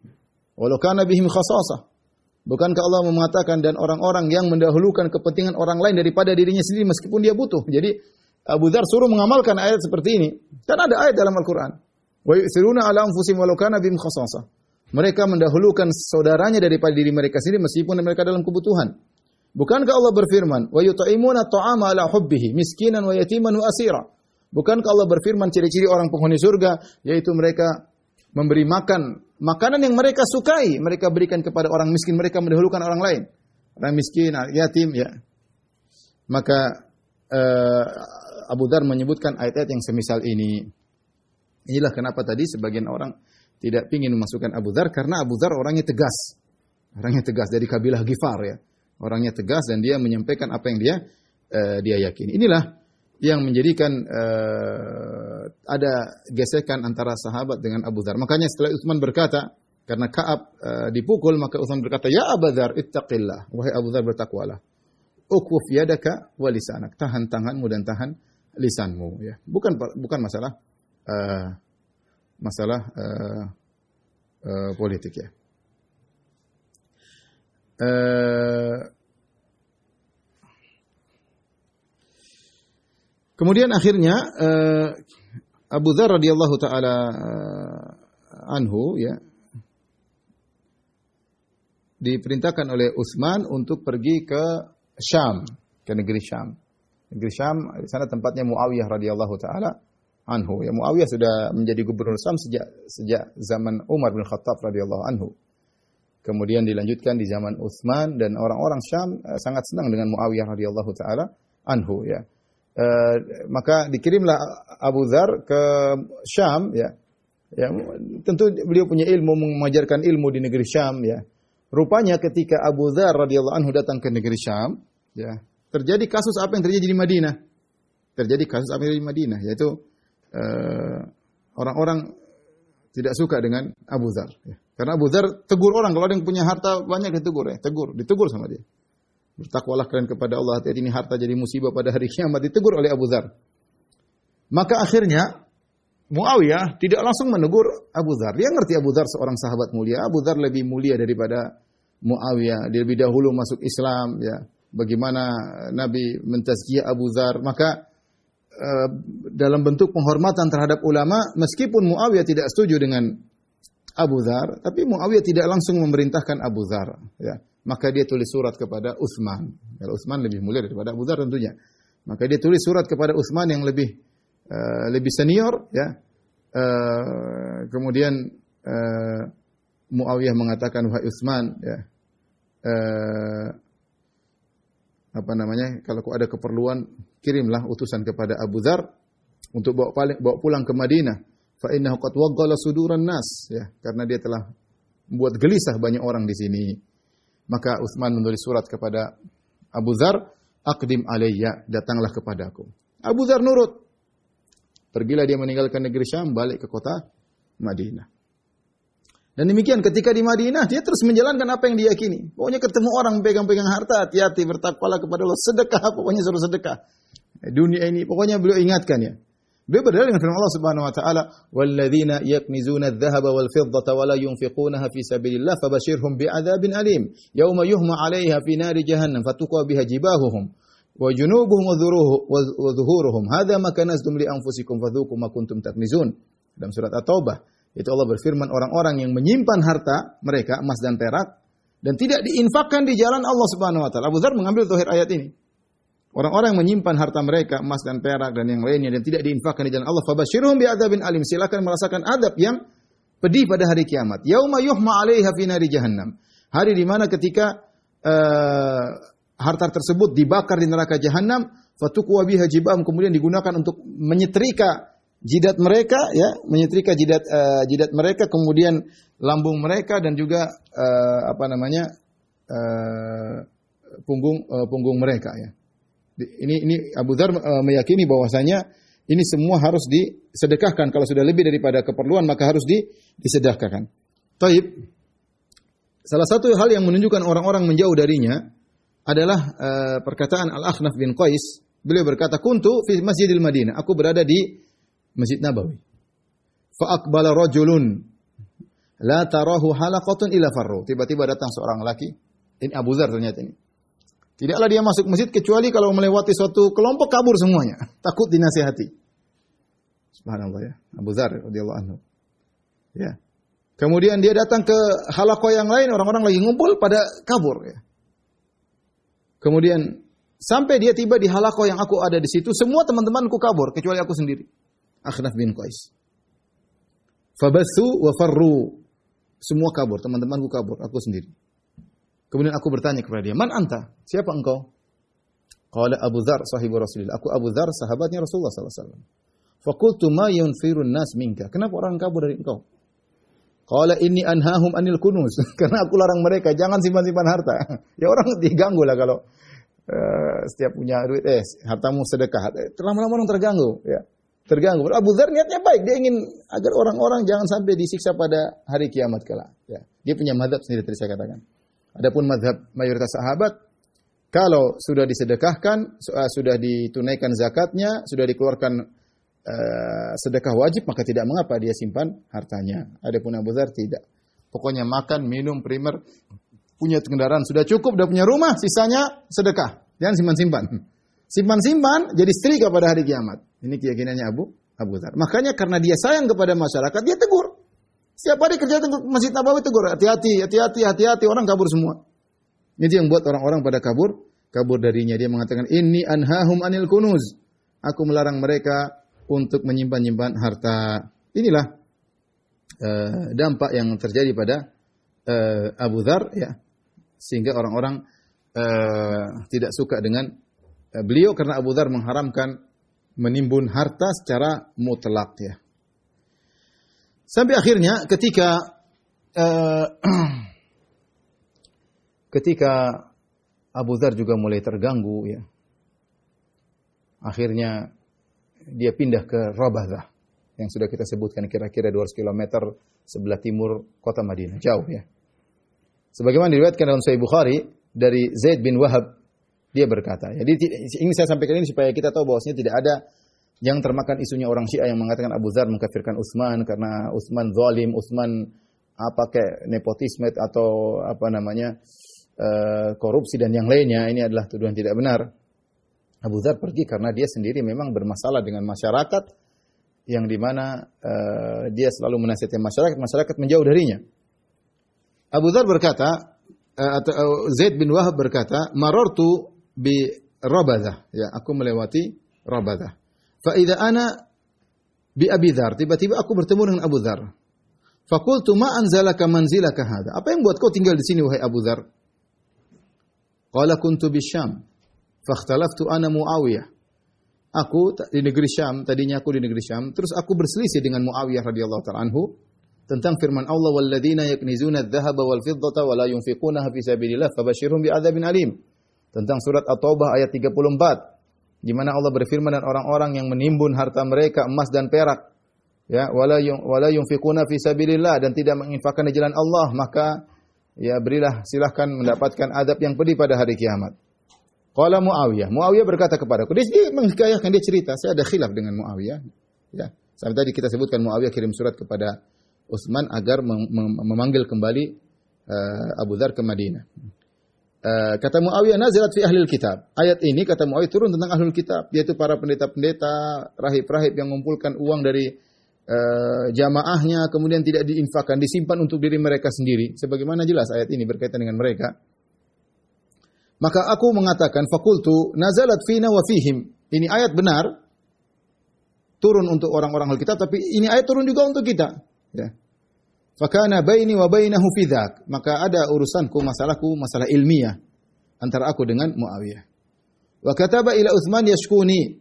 Walau kana bihim khasasa. Bukankah Allah mengatakan dan orang-orang yang mendahulukan kepentingan orang lain daripada dirinya sendiri meskipun dia butuh. Jadi Abu Dhar suruh mengamalkan ayat seperti ini. Dan ada ayat dalam Al-Quran. Wa yusiruna ala anfusihim walau kana bihim khasasa. Mereka mendahulukan saudaranya daripada diri mereka sendiri meskipun mereka dalam kebutuhan. Bukankah Allah berfirman, "Wa yut'imuna ta'ama ala hubbihi miskinan wa yatiman wa asira." Bukankah Allah berfirman ciri-ciri orang penghuni surga yaitu mereka memberi makan makanan yang mereka sukai, mereka berikan kepada orang miskin, mereka mendahulukan orang lain. Orang miskin, ah, yatim, ya. Maka uh, Abu Dar menyebutkan ayat-ayat yang semisal ini. Inilah kenapa tadi sebagian orang tidak ingin memasukkan Abu Dar karena Abu Dar orangnya tegas. Orangnya tegas dari kabilah Gifar ya. Orangnya tegas dan dia menyampaikan apa yang dia uh, dia yakini. Inilah yang menjadikan uh, ada gesekan antara sahabat dengan Abu Dhar. Makanya setelah Utsman berkata, karena Ka'ab uh, dipukul, maka Utsman berkata, "Ya Abu Dhar, ittaqillah." Wahai Abu Dhar bertakwalah. Ukuf yadaka wa lisanak. Tahan tanganmu dan tahan lisanmu ya. Bukan bukan masalah uh, masalah uh, uh, politik ya. Uh, Kemudian akhirnya uh, Abu Dzar radhiyallahu taala uh, anhu ya diperintahkan oleh Utsman untuk pergi ke Syam, ke negeri Syam. Negeri Syam di sana tempatnya Muawiyah radhiyallahu taala anhu. Ya Muawiyah sudah menjadi gubernur Syam sejak sejak zaman Umar bin Khattab radhiyallahu anhu. Kemudian dilanjutkan di zaman Utsman dan orang-orang Syam uh, sangat senang dengan Muawiyah radhiyallahu taala anhu ya. Eh, maka dikirimlah Abu Dhar ke Syam ya. Ya, tentu beliau punya ilmu mengajarkan ilmu di negeri Syam ya. Rupanya ketika Abu Dhar radhiyallahu anhu datang ke negeri Syam, ya, terjadi kasus apa yang terjadi di Madinah? Terjadi kasus apa yang terjadi di Madinah yaitu eh, orang-orang tidak suka dengan Abu Dhar ya. Karena Abu Dhar tegur orang kalau ada yang punya harta banyak ditegur ya, tegur, ditegur sama dia. Bertakwalah kalian kepada Allah. Hati-hati ini harta jadi musibah pada hari kiamat. Ditegur oleh Abu Dhar. Maka akhirnya Muawiyah tidak langsung menegur Abu Dhar. Dia ngerti Abu Dhar seorang sahabat mulia. Abu Dhar lebih mulia daripada Muawiyah. Dia lebih dahulu masuk Islam. Ya. Bagaimana eh, Nabi mentazkiyah Abu Dhar. Maka eh, dalam bentuk penghormatan terhadap ulama, meskipun Muawiyah tidak setuju dengan Abu Dhar, tapi Muawiyah tidak langsung memerintahkan Abu Dhar. Ya. maka dia tulis surat kepada Uthman. Kalau Uthman lebih mulia daripada Abu Dhar tentunya. Maka dia tulis surat kepada Uthman yang lebih uh, lebih senior. Ya. Uh, kemudian uh, Muawiyah mengatakan, Wahai Uthman, ya, uh, apa namanya, kalau kau ada keperluan, kirimlah utusan kepada Abu Dhar untuk bawa, paling, bawa pulang ke Madinah. Fa hukat qad suduran nas. Ya, karena dia telah buat gelisah banyak orang di sini. Maka Utsman menulis surat kepada Abu Zar, akdim alayya, datanglah kepadaku." Abu Zar nurut. Pergilah dia meninggalkan negeri Syam balik ke kota Madinah. Dan demikian ketika di Madinah dia terus menjalankan apa yang diyakini. Pokoknya ketemu orang pegang-pegang harta hati-hati bertakwalah kepada Allah sedekah pokoknya suruh sedekah. Dunia ini pokoknya beliau ingatkan ya. Dia berdalil dengan firman Allah Subhanahu wa taala, "Walladzina yaknizuna adh-dhahaba wal fiddata wa la yunfiqunaha fi sabilillah fabashshirhum bi'adzabin alim. Yauma yuhma 'alayha fi nari jahannam fatuqwa biha jibahuhum wa junubuhum wa dhuhuruhum. Hadza ma kanaztum li anfusikum fadhuqu ma kuntum taknizun." Dalam surat At-Taubah, itu Allah berfirman orang-orang yang menyimpan harta mereka emas dan perak dan tidak diinfakkan di jalan Allah Subhanahu wa taala. Abu Dzar mengambil zahir ayat ini. Orang-orang yang menyimpan harta mereka, emas dan perak dan yang lainnya dan tidak diinfakkan di jalan Allah, fabasyirhum bi'adzabin alim. Silakan merasakan adab yang pedih pada hari kiamat. Yauma yuhma 'alaiha fi nari jahannam. Hari di mana ketika uh, harta tersebut dibakar di neraka jahannam fatuqwa biha jibam kemudian digunakan untuk menyetrika jidat mereka ya, menyetrika jidat uh, jidat mereka kemudian lambung mereka dan juga uh, apa namanya? Uh, punggung uh, punggung mereka ya. Ini ini Abu Dhar eh, meyakini bahwasanya ini semua harus disedekahkan. Kalau sudah lebih daripada keperluan maka harus di, disedekahkan. Taib. Salah satu hal yang menunjukkan orang-orang menjauh darinya adalah eh, perkataan Al-Akhnaf bin Qais. Beliau berkata, "Kuntu fi Masjidil Madinah." Aku berada di Masjid Nabawi. Fa aqbala rajulun la tarahu halaqatun ila farru. Tiba-tiba datang seorang laki. Ini Abu Dzar ternyata ini Tidaklah dia masuk masjid kecuali kalau melewati suatu kelompok kabur semuanya, takut dinasihati. Subhanallah ya. Abu Zar radhiyallahu anhu. Ya. Kemudian dia datang ke halakoh yang lain, orang-orang lagi ngumpul pada kabur ya. Kemudian sampai dia tiba di halakoh yang aku ada di situ, semua teman-temanku kabur kecuali aku sendiri. Akhnaf bin Qais. Fabasu wa farru. Semua kabur, teman-temanku kabur, aku sendiri. Kemudian aku bertanya kepada dia, "Man anta? Siapa engkau?" Qala Abu Dzar sahibu Rasulillah. Aku Abu Dzar sahabatnya Rasulullah sallallahu alaihi wasallam. Fakultu ma yunfirun nas minka. Kenapa orang kabur dari engkau? Qala inni anhahum anil kunus. Karena aku larang mereka jangan simpan-simpan harta. ya orang diganggu lah kalau uh, setiap punya duit eh hartamu sedekah. Eh, lama-lama orang terganggu ya. Terganggu. Abu Dzar niatnya baik, dia ingin agar orang-orang jangan sampai disiksa pada hari kiamat kala. Ya. Dia punya madhab sendiri tadi saya katakan. Adapun madhab mayoritas sahabat, kalau sudah disedekahkan, eh, sudah ditunaikan zakatnya, sudah dikeluarkan uh, sedekah wajib, maka tidak mengapa dia simpan hartanya. Adapun Abu Dhar tidak. Pokoknya makan, minum, primer, punya kendaraan sudah cukup, sudah punya rumah, sisanya sedekah. Jangan simpan-simpan. Simpan-simpan jadi setrika pada hari kiamat. Ini keyakinannya Abu Abu Dhar. Makanya karena dia sayang kepada masyarakat, dia tegur. Setiap hari kerja ke Masjid Nabawi tegur, hati-hati, hati-hati, hati-hati, orang kabur semua. Ini yang buat orang-orang pada kabur, kabur darinya. Dia mengatakan, ini anhahum anil kunuz. Aku melarang mereka untuk menyimpan-nyimpan harta. Inilah uh, dampak yang terjadi pada uh, Abu Dhar, ya. Sehingga orang-orang uh, tidak suka dengan beliau karena Abu Dhar mengharamkan menimbun harta secara mutlak, ya. Sampai akhirnya ketika uh, ketika Abu Dhar juga mulai terganggu ya. Akhirnya dia pindah ke Rabahdah yang sudah kita sebutkan kira-kira 200 km sebelah timur kota Madinah, jauh ya. Sebagaimana diriwayatkan dalam Sahih Bukhari dari Zaid bin Wahab dia berkata, ya, jadi ini saya sampaikan ini supaya kita tahu bahwasanya tidak ada yang termakan isunya orang Syiah yang mengatakan Abu Zar mengkafirkan Utsman karena Utsman zalim, Utsman apa ah, kayak nepotisme atau apa namanya eh, korupsi dan yang lainnya ini adalah tuduhan tidak benar. Abu Zar pergi karena dia sendiri memang bermasalah dengan masyarakat yang dimana eh, dia selalu menasihati masyarakat, masyarakat menjauh darinya. Abu Zar berkata eh, atau Zaid bin Wahab berkata, marortu bi Rabadah." Ya, aku melewati Rabadah. Fa ana bi Abi Dzar, tiba-tiba aku bertemu dengan Abu Fakul Fakultu ma anzalaka manzilaka kahada. Apa yang buat kau tinggal di sini wahai Abu Dar? Qala kuntu bi Syam. Fakhtalaftu ana Muawiyah. Aku di negeri Syam, tadinya aku di negeri Syam, terus aku berselisih dengan Muawiyah radhiyallahu taala anhu tentang firman Allah walladzina yaknizuna adh-dhahaba wal fiddata wa la yunfiqunaha fi sabilillah fabashirhum bi'adzabin alim. Tentang surat At-Taubah ayat 34. Di mana Allah berfirman dan orang-orang yang menimbun harta mereka emas dan perak ya wala yung, wala yunfiquna fi sabilillah dan tidak menginfakkan di jalan Allah maka ya berilah silahkan mendapatkan adab yang pedih pada hari kiamat. Qala Muawiyah, Muawiyah berkata kepadaku, dia, dia menghikayahkan dia cerita, saya ada khilaf dengan Muawiyah. Ya, sampai tadi kita sebutkan Muawiyah kirim surat kepada Utsman agar mem mem memanggil kembali uh, Abu Dzar ke Madinah. Eh, kata Muawiyah nazilat fi ahlil kitab. Ayat ini kata Muawiyah turun tentang ahlul kitab yaitu para pendeta-pendeta, rahib-rahib yang mengumpulkan uang dari uh, jamaahnya kemudian tidak diinfakkan, disimpan untuk diri mereka sendiri. Sebagaimana jelas ayat ini berkaitan dengan mereka. Maka aku mengatakan fakultu nazalat fi wa fihim. Ini ayat benar turun untuk orang-orang Alkitab tapi ini ayat turun juga untuk kita. Ya. Fakana baini wa bainahu fidhak. Maka ada urusanku, masalahku, masalah ilmiah antara aku dengan Muawiyah. Wa kataba ila Utsman yashkuni.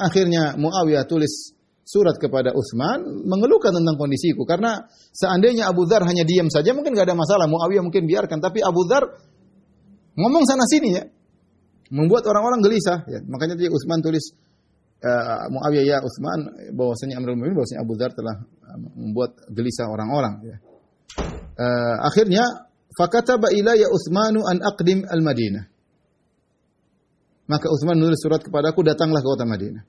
Akhirnya Muawiyah tulis surat kepada Uthman. mengeluhkan tentang kondisiku karena seandainya Abu Dhar hanya diam saja mungkin gak ada masalah Muawiyah mungkin biarkan tapi Abu Dhar ngomong sana sini ya membuat orang-orang gelisah ya. makanya tadi Utsman tulis uh, Muawiyah ya Uthman. bahwasanya Amrul Mumin bahwasanya Abu Dhar telah membuat gelisah orang-orang ya. Uh, akhirnya fakataba ya Utsmanu an aqdim al-Madinah. Maka Utsman menulis surat kepadaku datanglah ke kota Madinah.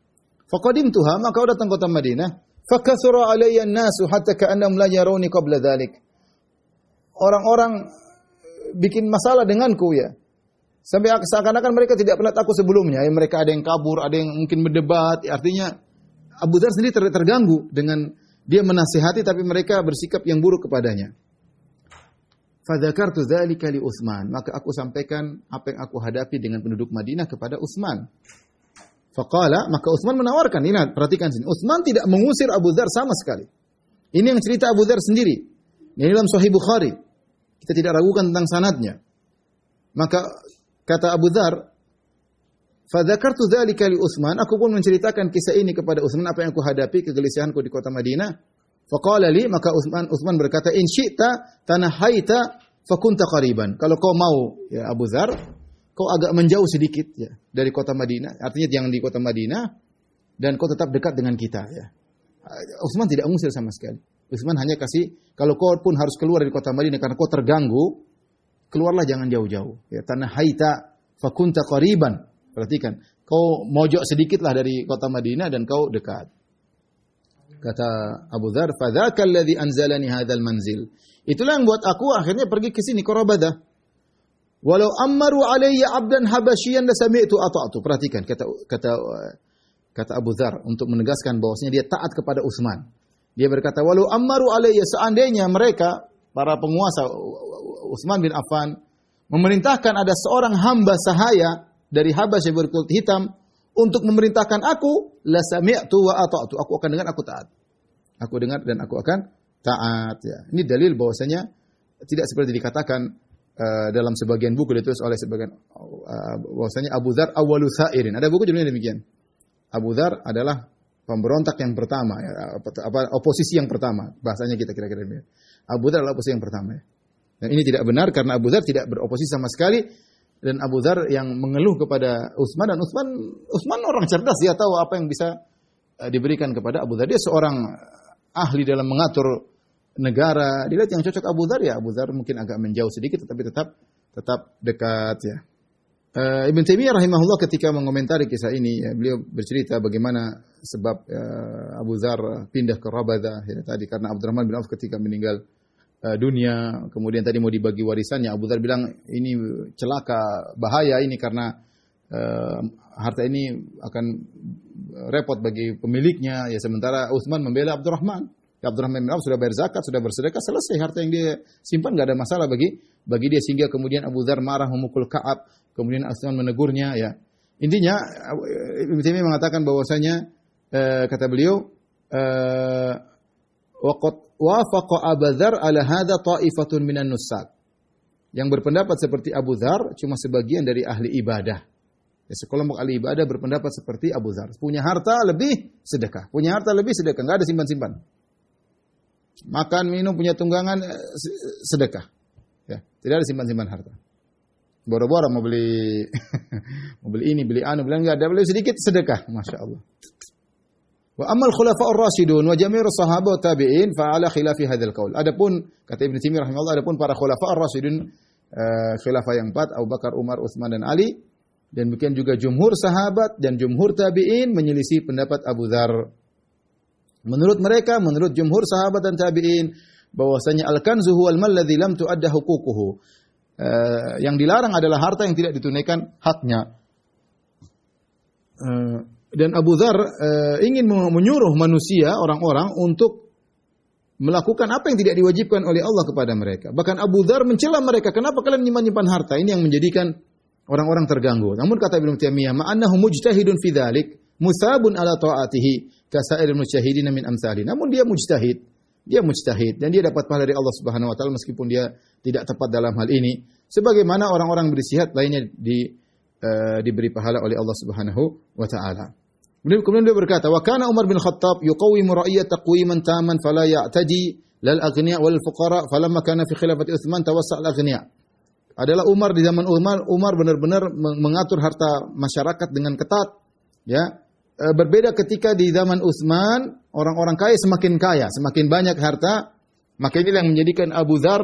Faqadim tuha maka datang ke kota Madinah. Fakathura alayya an-nasu hatta ka'annahum la yarawni qabla dhalik. Orang-orang bikin masalah denganku ya. Sampai seakan-akan mereka tidak pernah takut sebelumnya. Ya, mereka ada yang kabur, ada yang mungkin berdebat. Artinya Abu Dhar sendiri ter terganggu dengan dia menasihati tapi mereka bersikap yang buruk kepadanya. Fadzakartu dzalika li Utsman, maka aku sampaikan apa yang aku hadapi dengan penduduk Madinah kepada Utsman. Faqala, maka Utsman menawarkan, ini perhatikan sini. Utsman tidak mengusir Abu Dzar sama sekali. Ini yang cerita Abu Dzar sendiri. Ini dalam Sahih Bukhari. Kita tidak ragukan tentang sanadnya. Maka kata Abu Dzar, Fadzakartu dzalika li Utsman, aku pun menceritakan kisah ini kepada Utsman apa yang aku hadapi kegelisahanku di kota Madinah. Faqala li, maka Utsman Utsman berkata, "In syi'ta tanahaita fakunta qariban." Kalau kau mau ya Abu Dzar, kau agak menjauh sedikit ya dari kota Madinah, artinya yang di kota Madinah dan kau tetap dekat dengan kita ya. Utsman tidak mengusir sama sekali. Utsman hanya kasih kalau kau pun harus keluar dari kota Madinah karena kau terganggu, keluarlah jangan jauh-jauh. Ya, tanah haita fakunta qariban Perhatikan, kau mojok sedikitlah dari kota Madinah dan kau dekat. Kata Abu Dhar, "Fadzaka alladhi anzalani hadzal manzil." Itulah yang buat aku akhirnya pergi ke sini Qorabada. Walau ammaru alayya abdan habasyian la sami'tu ata'tu. Perhatikan kata kata kata Abu Dhar untuk menegaskan bahwasanya dia taat kepada Utsman. Dia berkata, "Walau ammaru alayya seandainya mereka para penguasa Utsman bin Affan memerintahkan ada seorang hamba sahaya dari habas yang berkulit hitam untuk memerintahkan aku la sami'tu wa ata'tu. Aku akan dengar aku taat. Aku dengar dan aku akan taat ya. Ini dalil bahwasanya tidak seperti dikatakan uh, dalam sebagian buku ditulis oleh sebagian uh, bahwasanya Abu Dzar awwalu sa'irin. Ada buku judulnya demikian. Abu Dzar adalah pemberontak yang pertama ya, apa oposisi yang pertama bahasanya kita kira-kira Abu Dzar adalah oposisi yang pertama ya. Dan ini tidak benar karena Abu Dzar tidak beroposisi sama sekali dan Abu Dhar yang mengeluh kepada Utsman dan Utsman Utsman orang cerdas dia tahu apa yang bisa eh, diberikan kepada Abu Dhar dia seorang eh, ahli dalam mengatur negara dilihat yang cocok Abu Dhar ya Abu Dhar mungkin agak menjauh sedikit tetapi tetap tetap dekat ya uh, Ibn Taimiyah rahimahullah ketika mengomentari kisah ini ya, beliau bercerita bagaimana sebab uh, Abu Dhar pindah ke Rabada ya, tadi karena Abdurrahman bin Auf ketika meninggal Eh, dunia, kemudian tadi mau dibagi warisannya. Abu Dhar bilang ini celaka, bahaya ini karena uh, harta ini akan repot bagi pemiliknya. Ya sementara Utsman membela Abdurrahman. ya Abdurrahman bin Auf sudah bayar zakat, sudah bersedekah, selesai harta yang dia simpan nggak ada masalah bagi bagi dia sehingga kemudian Abu Dhar marah memukul Kaab, kemudian Utsman menegurnya ya. Intinya Ibnu Taimiyah mengatakan bahwasanya uh, kata beliau uh, wafaqa Abu Dzar ala hadza ta'ifatun minan nusak. Yang berpendapat seperti Abu Dzar cuma sebagian dari ahli ibadah. Ya, sekelompok ahli ibadah berpendapat seperti Abu Dzar. Punya harta lebih sedekah. Punya harta lebih sedekah, enggak ada simpan-simpan. Makan, minum, punya tunggangan eh, sedekah. Ya, tidak ada simpan-simpan harta. Boro-boro mau beli mau beli ini, beli anu, beli enggak ada, beli sedikit sedekah, Masya Allah. Wa amal khulafa ar-rasidun wa jami'ur sahabat tabi'in fa ala khilafi hadzal qaul. Adapun kata Ibnu Taimiyah rahimahullah adapun para khulafa ar-rasidun uh, eh, khilafah yang empat Abu Bakar, Umar, Utsman dan Ali dan mungkin juga jumhur sahabat dan jumhur tabi'in menyelisih pendapat Abu Dzar. Menurut mereka, menurut jumhur sahabat dan tabi'in bahwasanya al-kanzu huwal mal ladzi lam tuadda huququhu. Uh, yang dilarang adalah harta yang tidak ditunaikan haknya. Uh, dan Abu Dhar e, ingin menyuruh manusia orang-orang untuk melakukan apa yang tidak diwajibkan oleh Allah kepada mereka. Bahkan Abu Dhar mencela mereka, kenapa kalian menyimpan nyimpan harta? Ini yang menjadikan orang-orang terganggu. Namun kata Ibnu Taimiyah, ma'annahu mujtahidun fi dzalik, musabun ala ta'atihi kasairil mujtahidin min amsali. Namun dia mujtahid, dia mujtahid dan dia dapat pahala dari Allah Subhanahu wa taala meskipun dia tidak tepat dalam hal ini. Sebagaimana orang-orang berisihat lainnya di uh, diberi pahala oleh Allah Subhanahu wa taala. Kemudian dia berkata, "Wa kana Umar bin Khattab yuqawwimu ra'iyya taqwiman taman fala ya'tadi lal aghnia wal fuqara falamma kana fi khilafat Utsman tawassa al aghnia." Adalah Umar di zaman Umar, Umar benar-benar mengatur harta masyarakat dengan ketat, ya. E, berbeda ketika di zaman Utsman, orang-orang kaya semakin kaya, semakin banyak harta, maka ini yang menjadikan Abu Dzar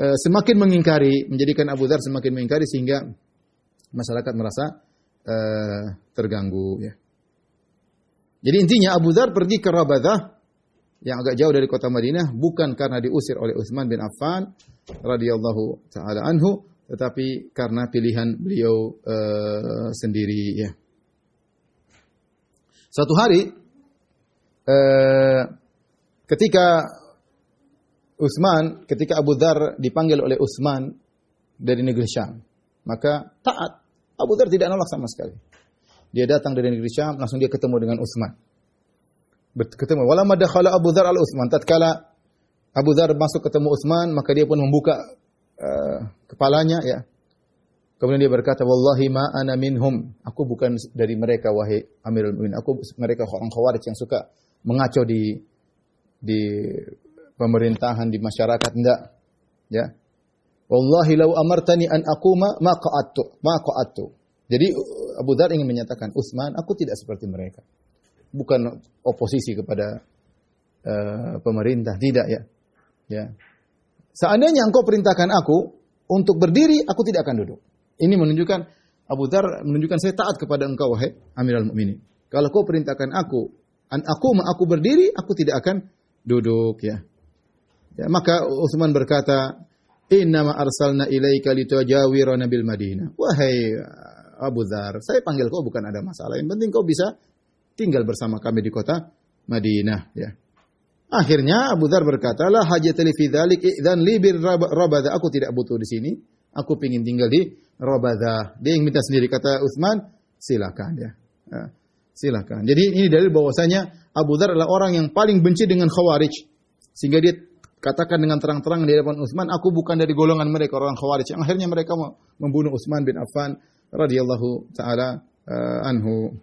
e, semakin mengingkari, menjadikan Abu Dzar semakin mengingkari sehingga masyarakat merasa uh, terganggu, ya. Jadi intinya Abu Dhar pergi ke Rabadah yang agak jauh dari kota Madinah bukan karena diusir oleh Utsman bin Affan radhiyallahu taala anhu tetapi karena pilihan beliau uh, sendiri ya. Satu hari uh, ketika Utsman ketika Abu Dhar dipanggil oleh Utsman dari negeri Syam maka taat Abu Dhar tidak nolak sama sekali dia datang dari negeri Syam, langsung dia ketemu dengan Utsman. Ketemu. Walamma dakhala Abu Dhar al-Utsman, tatkala Abu Dhar masuk ketemu Utsman, maka dia pun membuka uh, kepalanya ya. Kemudian dia berkata, "Wallahi ma ana minhum." Aku bukan dari mereka wahai Amirul Mukminin. Aku mereka orang Khawarij yang suka mengacau di di pemerintahan di masyarakat enggak. Ya. Wallahi law amartani an aquma ma qa'attu, ma qa'attu. Jadi Abu Dhar ingin menyatakan, Utsman, aku tidak seperti mereka. Bukan oposisi kepada uh, pemerintah, tidak ya. Ya. Seandainya engkau perintahkan aku untuk berdiri, aku tidak akan duduk. Ini menunjukkan Abu Dhar menunjukkan saya taat kepada engkau wahai Amirul Mukminin. Kalau kau perintahkan aku, an aku ma aku berdiri, aku tidak akan duduk ya. ya maka Utsman berkata, "Inna ma arsalna ilaika litujawirana bil Madinah." Wahai Abu Dhar, saya panggil kau bukan ada masalah. Yang penting kau bisa tinggal bersama kami di kota Madinah. Ya. Akhirnya Abu Dhar berkata, La hajat dan libir rabada. Aku tidak butuh di sini. Aku ingin tinggal di rabada. Dia yang minta sendiri. Kata Uthman, silakan ya. ya. Silakan. Jadi ini dari bahwasanya Abu Dhar adalah orang yang paling benci dengan Khawarij. Sehingga dia katakan dengan terang-terang di hadapan Utsman, aku bukan dari golongan mereka orang Khawarij. Yang akhirnya mereka membunuh Utsman bin Affan radhiyallahu taala uh, anhu.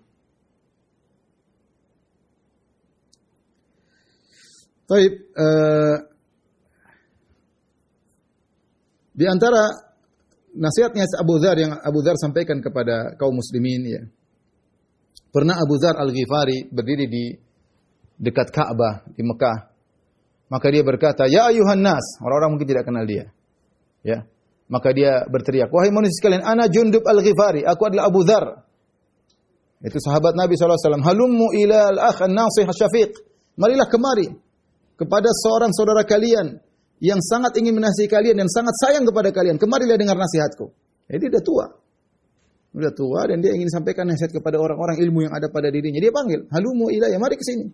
Baik, uh, eh, di antara nasihatnya Abu Dzar yang Abu Dzar sampaikan kepada kaum muslimin ya. Pernah Abu Dzar Al-Ghifari berdiri di dekat Ka'bah di Mekah. Maka dia berkata, "Ya ayuhan nas." Orang-orang mungkin tidak kenal dia. Ya. Maka dia berteriak, "Wahai manusia sekalian, ana Jundub Al-Ghifari, aku adalah Abu Dzar." Itu sahabat Nabi saw. "Halummu ila al-akh an-nasih syafiq." Marilah kemari kepada seorang saudara kalian yang sangat ingin menasihati kalian dan sangat sayang kepada kalian. Kemarilah dengar nasihatku. Jadi dia tua. Sudah tua dan dia ingin sampaikan nasihat kepada orang-orang ilmu yang ada pada dirinya. Dia panggil, "Halumu ilah, ya, mari ke sini."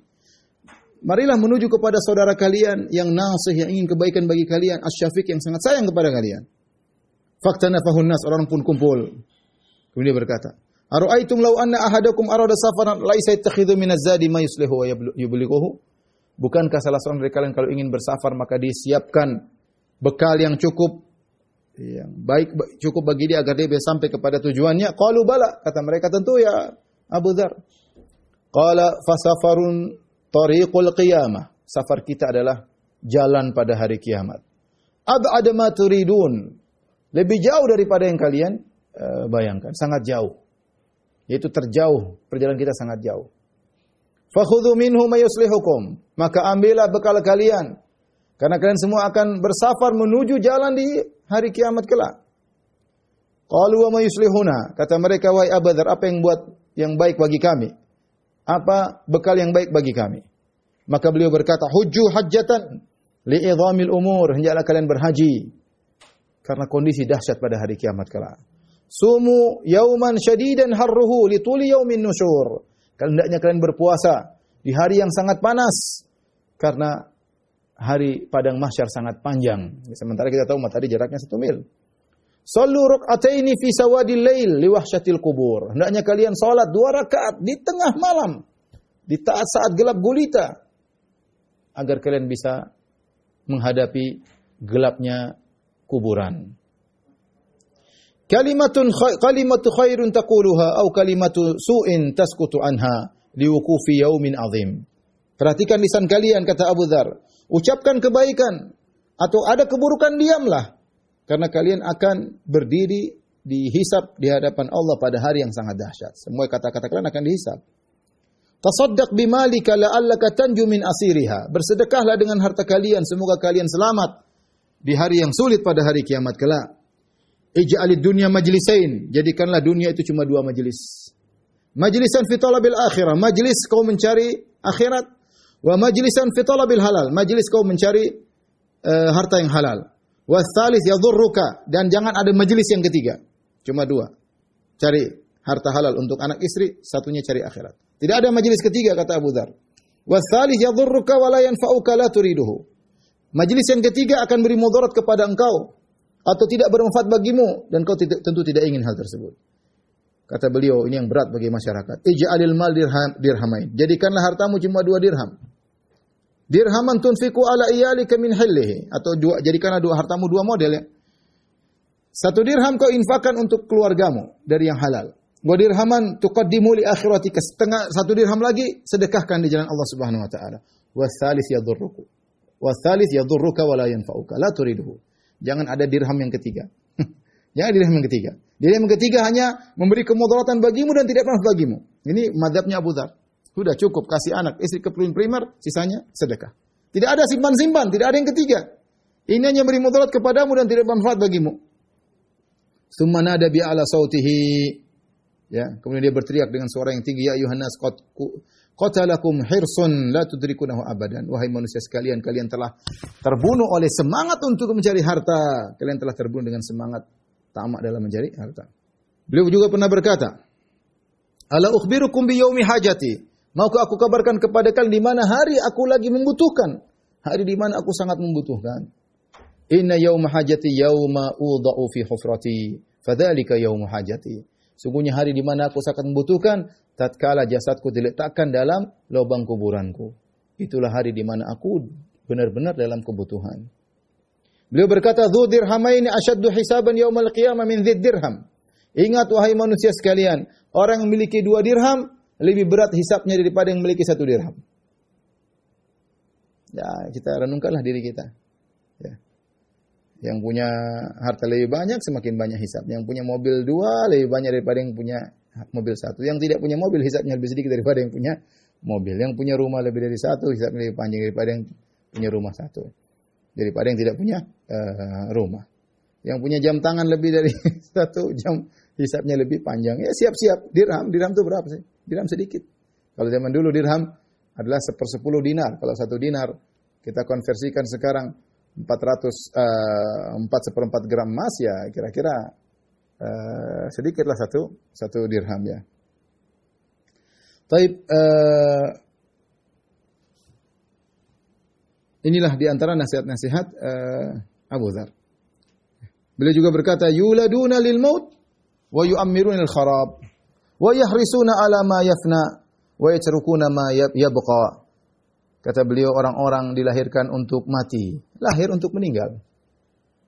Marilah menuju kepada saudara kalian yang nasih, yang ingin kebaikan bagi kalian, asy yang sangat sayang kepada kalian. Fakta nafahun nas, orang pun kumpul. Kemudian dia berkata, Aru'aitum law anna ahadakum arada safaran laisa yattakhidhu min az-zadi ma yuslihu wa yublighuhu? Bukankah salah seorang dari kalian kalau ingin bersafar maka disiapkan bekal yang cukup yang baik cukup bagi dia agar dia bisa sampai kepada tujuannya? Qalu bala, kata mereka tentu ya Abu Dzar. Qala fasafarun tariqul qiyamah. Safar kita adalah jalan pada hari kiamat. Ab'ad ma turidun lebih jauh daripada yang kalian uh, bayangkan, sangat jauh. Yaitu terjauh, perjalanan kita sangat jauh. Fakhudhu minhu mayuslihukum. Maka ambillah bekal kalian. Karena kalian semua akan bersafar menuju jalan di hari kiamat kelak. Qalu wa mayuslihuna. Kata mereka, wahai abadar, apa yang buat yang baik bagi kami? Apa bekal yang baik bagi kami? Maka beliau berkata, hujju hajjatan li'idhamil umur. Hendaklah kalian berhaji karena kondisi dahsyat pada hari kiamat kelak. Sumu yauman syadidan harruhu lituli yaumin nusyur. Hendaknya kalian berpuasa di hari yang sangat panas karena hari padang mahsyar sangat panjang. Sementara kita tahu matahari jaraknya satu mil. Sallu ruk'ataini fi sawadil lail liwahsyatil kubur. Hendaknya kalian salat dua rakaat di tengah malam di taat saat gelap gulita agar kalian bisa menghadapi gelapnya kuburan. Hmm. Kalimatun kalimatu khairun taquluha au kalimatu su'in taskutu anha liwukufi yaumin azim. Perhatikan lisan kalian kata Abu Dhar. Ucapkan kebaikan atau ada keburukan diamlah karena kalian akan berdiri dihisap di hadapan Allah pada hari yang sangat dahsyat. Semua kata-kata kalian akan dihisap. Tasaddaq bimalika la'allaka tanju min asiriha. Bersedekahlah dengan harta kalian semoga kalian selamat di hari yang sulit pada hari kiamat kelak. Ij'alid dunya majlisain, jadikanlah dunia itu cuma dua majlis. Majlisan fi talabil akhirah, majlis kau mencari akhirat wa majlisan fi halal, majlis kau mencari uh, harta yang halal. Wasalis yadhurruka dan jangan ada majlis yang ketiga. Cuma dua. Cari harta halal untuk anak istri, satunya cari akhirat. Tidak ada majlis ketiga kata Abu Dzar. ya yadhurruka wa la yanfa'uka la turiduhu. Majelis yang ketiga akan beri mudarat kepada engkau atau tidak bermanfaat bagimu dan kau tidak, tentu tidak ingin hal tersebut. Kata beliau, ini yang berat bagi masyarakat. Ij'alil mal dirham, dirhamain. Jadikanlah hartamu cuma dua dirham. Dirhaman tunfiku ala iyalika min hillihi. Atau dua, jadikanlah dua hartamu dua model ya. Satu dirham kau infakkan untuk keluargamu dari yang halal. Dua dirhaman tuqaddimu li akhiratika. Setengah satu dirham lagi sedekahkan di jalan Allah Subhanahu wa taala. Wa tsalis yadurruku wasalis ya turu wa la yanfa'uka. La turiduhu. Jangan ada dirham yang ketiga. Jangan ada dirham yang ketiga. Dirham yang ketiga hanya memberi kemudaratan bagimu dan tidak pernah bagimu. Ini madhabnya Abu Dhar. Sudah cukup kasih anak, istri keperluan primer, sisanya sedekah. Tidak ada simpan-simpan, tidak ada yang ketiga. Ini hanya memberi mudarat kepadamu dan tidak manfaat bagimu. Summa nada bi ala sautihi. Ya, kemudian dia berteriak dengan suara yang tinggi, ya kotku. Qatalakum hirsun la tudrikunahu abadan. Wahai manusia sekalian, kalian telah terbunuh oleh semangat untuk mencari harta. Kalian telah terbunuh dengan semangat tamak dalam mencari harta. Beliau juga pernah berkata, "Ala ukhbirukum bi yaumi hajati." Maukah aku kabarkan kepada kalian di mana hari aku lagi membutuhkan? Hari di mana aku sangat membutuhkan. Inna yauma hajati yauma udha'u fi hufrati. Fadzalika yauma hajati. Sungguhnya hari di mana aku sangat membutuhkan tatkala jasadku diletakkan dalam lubang kuburanku. Itulah hari di mana aku benar-benar dalam kebutuhan. Beliau berkata, "Dzu dirhamaini asyaddu hisaban yaumul qiyamah min dzid dirham." Ingat wahai manusia sekalian, orang yang memiliki dua dirham lebih berat hisapnya daripada yang memiliki satu dirham. Ya, kita renungkanlah diri kita. Yang punya harta lebih banyak semakin banyak hisap. Yang punya mobil dua lebih banyak daripada yang punya mobil satu. Yang tidak punya mobil hisapnya lebih sedikit daripada yang punya mobil. Yang punya rumah lebih dari satu hisapnya lebih panjang daripada yang punya rumah satu. Daripada yang tidak punya uh, rumah. Yang punya jam tangan lebih dari satu jam hisapnya lebih panjang. Ya siap-siap dirham. Dirham itu berapa sih? Dirham sedikit. Kalau zaman dulu dirham adalah sepersepuluh dinar. Kalau satu dinar kita konversikan sekarang 400 uh, 4 seperempat gram emas ya kira-kira uh, sedikitlah satu satu dirham ya. Taib uh, inilah diantara nasihat-nasihat uh, Abu Dhar. Beliau juga berkata, "Yuladuna lil maut wa yu'ammiruna al kharab wa yahrisuna ala ma yafna wa yatrukuna ma yabqa." Kata beliau orang-orang dilahirkan untuk mati, lahir untuk meninggal.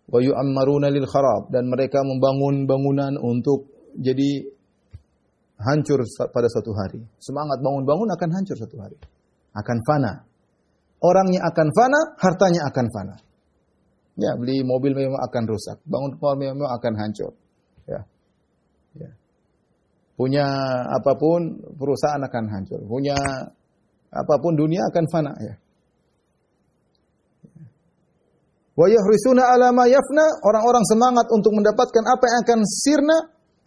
Wa yu'ammaruna lil kharab dan mereka membangun bangunan untuk jadi hancur pada suatu hari. Semangat bangun-bangun akan hancur suatu hari. Akan fana. Orangnya akan fana, hartanya akan fana. Ya, beli mobil memang akan rusak, bangun rumah memang akan hancur. Ya. Ya. Punya apapun perusahaan akan hancur. Punya Apapun dunia akan fana ya. Wa yahrisuna ala ma yafna, orang-orang semangat untuk mendapatkan apa yang akan sirna,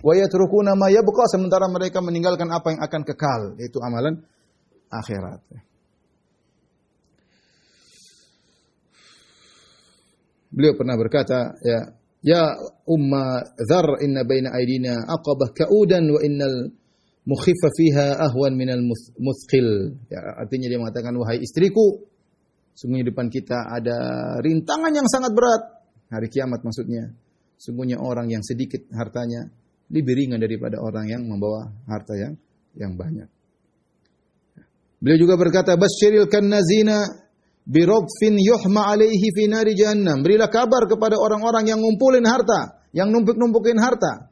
wa yatrukuna ma yabqa sementara mereka meninggalkan apa yang akan kekal, yaitu amalan akhirat. Ya. Beliau pernah berkata, ya, ya umma dzar inna baina aidina aqabah kaudan wa innal mukhifa fiha ahwan minal muthqil. Ya, artinya dia mengatakan wahai istriku, sungguh di depan kita ada rintangan yang sangat berat. Hari kiamat maksudnya. Sungguhnya orang yang sedikit hartanya lebih ringan daripada orang yang membawa harta yang yang banyak. Beliau juga berkata, "Basyiril kannazina birobfin yuhma alaihi fi nari jahannam." Berilah kabar kepada orang-orang yang ngumpulin harta, yang numpuk-numpukin harta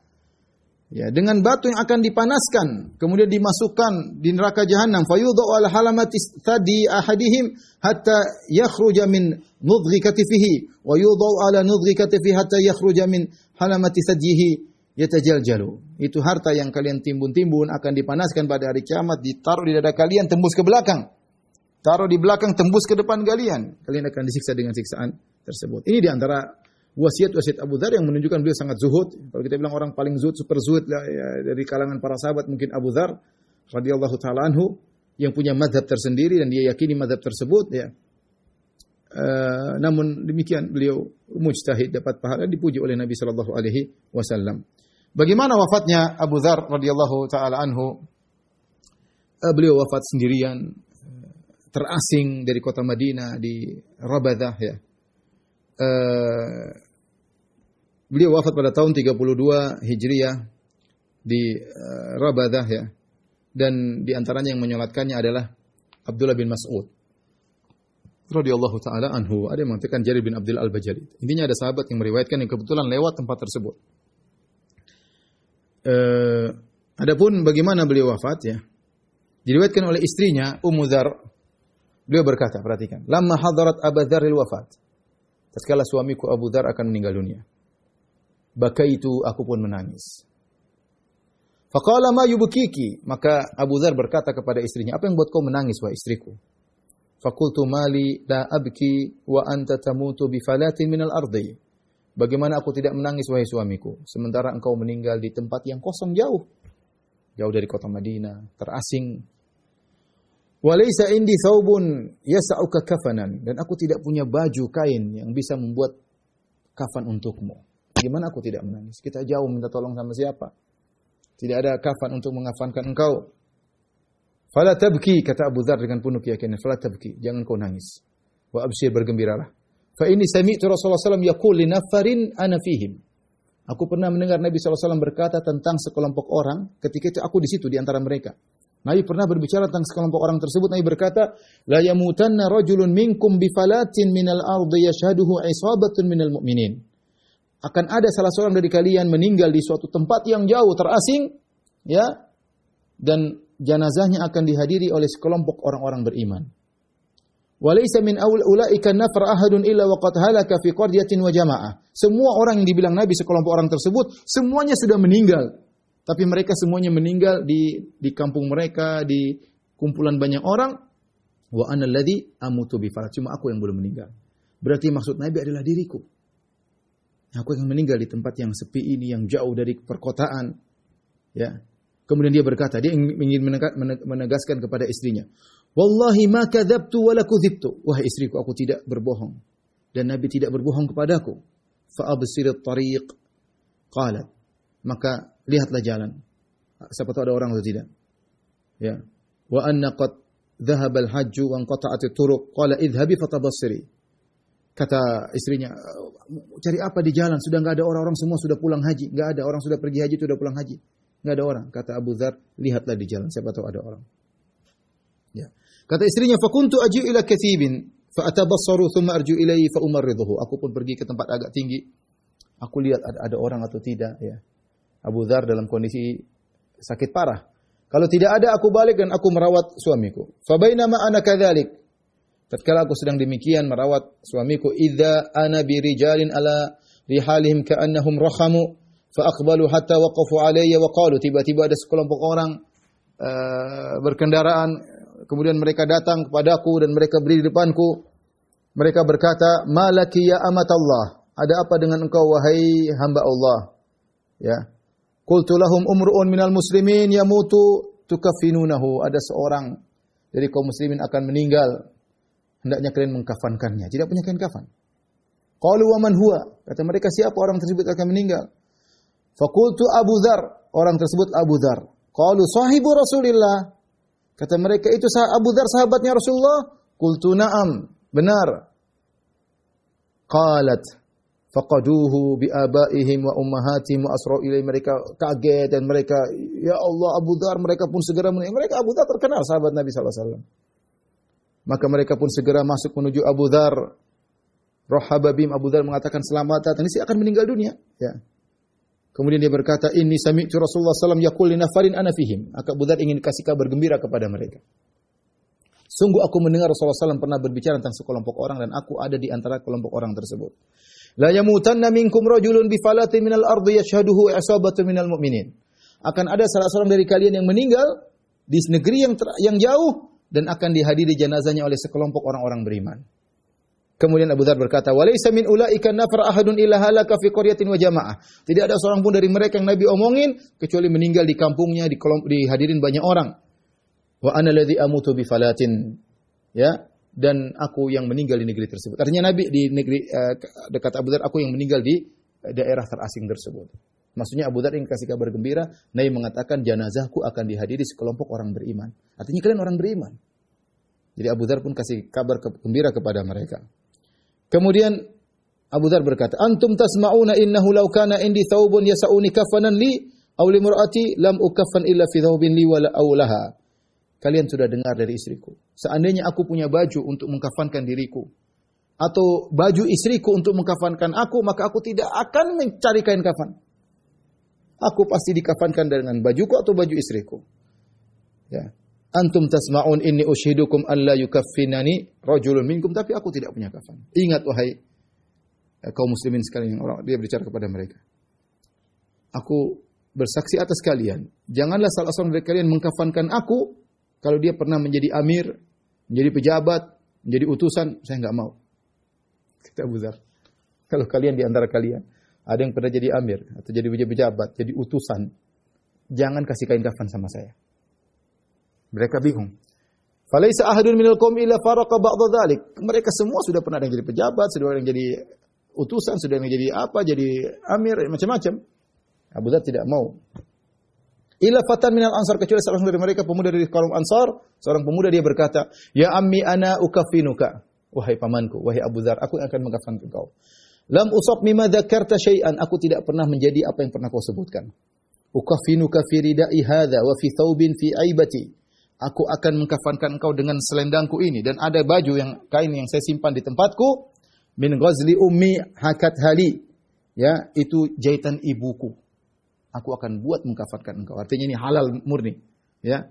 ya dengan batu yang akan dipanaskan kemudian dimasukkan di neraka jahanam fayudhu al halamati tadi ahadihim hatta yakhruja min nudghi katifihi wa yudhu ala nudghi katifihi hatta yakhruja min halamati sadjihi yatajaljalu itu harta yang kalian timbun-timbun akan dipanaskan pada hari kiamat ditaruh di dada kalian tembus ke belakang taruh di belakang tembus ke depan kalian kalian akan disiksa dengan siksaan tersebut ini di antara wasiat-wasiat Abu Dhar yang menunjukkan beliau sangat zuhud. Kalau kita bilang orang paling zuhud, super zuhud ya, ya, dari kalangan para sahabat mungkin Abu Dhar radhiyallahu taala anhu yang punya madhab tersendiri dan dia yakini madhab tersebut ya. Uh, namun demikian beliau mujtahid dapat pahala dipuji oleh Nabi sallallahu alaihi wasallam. Bagaimana wafatnya Abu Dhar radhiyallahu taala anhu? Uh, beliau wafat sendirian eh, terasing dari kota Madinah di Rabadah ya. Beliau wafat pada tahun 32 Hijriah di uh, Rabadah ya. Dan di antaranya yang menyolatkannya adalah Abdullah bin Mas'ud Radiyallahu taala anhu. Ada yang mengatakan Jari bin Abdul al bajari Intinya ada sahabat yang meriwayatkan yang kebetulan lewat tempat tersebut. Uh, adapun bagaimana beliau wafat ya. Diriwayatkan oleh istrinya Ummu Dhar. Beliau berkata, perhatikan, lama hadarat Abu Dharil wafat." Tatkala suamiku Abu Dhar akan meninggal dunia bakaitu aku pun menangis. Faqala ma yubkiki, maka Abu Dzar berkata kepada istrinya, "Apa yang buat kau menangis wahai istriku?" Fakultu mali la abki wa anta tamutu bi falati minal ardi. Bagaimana aku tidak menangis wahai suamiku sementara engkau meninggal di tempat yang kosong jauh. Jauh dari kota Madinah, terasing. Walaysa indi thawbun yas'uka kafanan dan aku tidak punya baju kain yang bisa membuat kafan untukmu. Gimana aku tidak menangis? Kita jauh minta tolong sama siapa? Tidak ada kafan untuk mengafankan engkau. Fala tabki kata Abu Dzar dengan penuh keyakinan. Fala tabki, jangan kau nangis. Wa absyir bergembiralah. Fa ini sami'tu Rasulullah SAW yaqul linafarin nafarin ana fihim. Aku pernah mendengar Nabi SAW berkata tentang sekelompok orang, ketika itu aku di situ di antara mereka. Nabi pernah berbicara tentang sekelompok orang tersebut. Nabi berkata, La yamutanna rajulun minkum bifalatin minal ardi yashaduhu isabatun minal mu'minin akan ada salah seorang dari kalian meninggal di suatu tempat yang jauh terasing ya dan jenazahnya akan dihadiri oleh sekelompok orang-orang beriman. Walaysa min ulaika nafar ahadun illa wa qad halaka fi qaryatin wa jama'ah. Semua orang yang dibilang Nabi sekelompok orang tersebut semuanya sudah meninggal. Tapi mereka semuanya meninggal di di kampung mereka, di kumpulan banyak orang. Wa ana alladhi amutu bi Cuma aku yang belum meninggal. Berarti maksud Nabi adalah diriku. aku ingin meninggal di tempat yang sepi ini yang jauh dari perkotaan ya kemudian dia berkata dia ingin menegaskan kepada istrinya wallahi ma kadzabtu wala wahai istriku aku tidak berbohong dan nabi tidak berbohong kepadaku fa absir at-tariq qala maka lihatlah jalan siapa tahu ada orang atau tidak ya wa anna qad dhahaba al-hajj wa inqata'at turuk turuq qala idhhabi fatabassiri Kata istrinya, eh, cari apa di jalan? Sudah nggak ada orang-orang semua sudah pulang haji. Nggak ada orang sudah pergi haji, sudah pulang haji. Nggak ada orang. Kata Abu Dhar, lihatlah di jalan. Siapa tahu ada orang. Ya. Kata istrinya, fakuntu aju ila kathibin. Fa'atabassaru thumma arju ilaihi fa'umarriduhu. Aku pun pergi ke tempat agak tinggi. Aku lihat ada, ada orang atau tidak. Ya. Abu Dhar dalam kondisi sakit parah. Kalau tidak ada, aku balik dan aku merawat suamiku. Fabainama ana kadhalik. Tatkala aku sedang demikian merawat suamiku, idza ana bi rijalin ala rihalihim ka'annahum rakhamu fa aqbalu hatta waqafu alayya wa qalu tiba-tiba ada sekelompok orang uh, berkendaraan kemudian mereka datang kepadaku dan mereka berdiri di depanku mereka berkata malaki ya Allah. ada apa dengan engkau wahai hamba Allah ya qultu lahum umrun minal muslimin yamutu tukafinunahu ada seorang dari kaum muslimin akan meninggal hendaknya kalian mengkafankannya. Tidak punya kain kafan. Qalu wa man huwa? Kata mereka siapa orang tersebut akan meninggal? Fakultu Abu Dhar. Orang tersebut Abu Dhar. Qalu sahibu Rasulillah. Kata mereka itu Abu Dhar sahabatnya Rasulullah. Qultu na'am. Benar. Qalat faqaduhu bi abaihim wa ummahatihim wa asra ilai mereka kaget dan mereka ya Allah Abu Dhar mereka pun segera meninggal mereka Abu Dhar terkenal sahabat Nabi sallallahu alaihi wasallam maka mereka pun segera masuk menuju Abu Dhar. Rohababim Abu Dhar mengatakan selamat datang. Ini saya akan meninggal dunia. Ya. Kemudian dia berkata, ini sami'tu Rasulullah SAW yakul linafarin anafihim. Maka Abu Dhar ingin kasih kabar gembira kepada mereka. Sungguh aku mendengar Rasulullah SAW pernah berbicara tentang sekelompok orang dan aku ada di antara kelompok orang tersebut. La yamutanna minkum rajulun bifalatin minal ardi yashhaduhu isabatu minal mu'minin. Akan ada salah seorang dari kalian yang meninggal di negeri yang yang jauh dan akan dihadiri jenazahnya oleh sekelompok orang-orang beriman. Kemudian Abu Dhar berkata, "Walaisa min ulaika nafar ahadun illa halaka fi qaryatin wa jama'ah." Tidak ada seorang pun dari mereka yang Nabi omongin kecuali meninggal di kampungnya di dihadirin banyak orang. Wa ana alladhi amutu bi falatin. Ya, dan aku yang meninggal di negeri tersebut. Artinya Nabi di negeri eh, dekat Abu Dhar, aku yang meninggal di eh, daerah terasing tersebut. Maksudnya Abu Dhar ingin kasih kabar gembira, Nabi mengatakan jenazahku akan dihadiri sekelompok orang beriman. Artinya kalian orang beriman. Jadi Abu Dhar pun kasih kabar ke, gembira kepada mereka. Kemudian Abu Dhar berkata, "Antum tasma'una innahu law kana indi thawbun yas'uni kafanan li aw li mur'ati lam ukaffan illa fi thawbin li wala aw laha." Kalian sudah dengar dari istriku. Seandainya aku punya baju untuk mengkafankan diriku atau baju istriku untuk mengkafankan aku, maka aku tidak akan mencari kain kafan. Aku pasti dikafankan dengan bajuku atau baju istriku. Ya antum tasma'un inni ushidukum alla yukaffinani rajulun minkum tapi aku tidak punya kafan. Ingat wahai eh, kaum muslimin sekalian yang orang dia berbicara kepada mereka. Aku bersaksi atas kalian, janganlah salah seorang dari kalian mengkafankan aku kalau dia pernah menjadi amir, menjadi pejabat, menjadi utusan, saya nggak mau. Kita buzar. Kalau kalian di antara kalian ada yang pernah jadi amir atau jadi pejabat, jadi utusan, jangan kasih kain kafan sama saya. Mereka bingung. Falaisa ahadun minal qaum illa faraqa ba'dha dzalik. Mereka semua sudah pernah ada yang jadi pejabat, sudah ada yang jadi utusan, sudah ada yang jadi apa, jadi amir, macam-macam. Abu Dzar tidak mau. Ila fatan minal ansar kecuali salah dari mereka pemuda dari kaum ansar, seorang pemuda dia berkata, "Ya ammi ana ukafinuka." Wahai pamanku, wahai Abu Dzar, aku yang akan mengkafan engkau. Lam usab mimma dzakarta syai'an, aku tidak pernah menjadi apa yang pernah kau sebutkan. Ukafinuka fi ridai hadza wa fi thawbin fi aibati. Aku akan mengkafankan engkau dengan selendangku ini dan ada baju yang kain yang saya simpan di tempatku min ghazli ummi hakat hali. Ya, itu jahitan ibuku. Aku akan buat mengkafankan engkau. Artinya ini halal murni. Ya.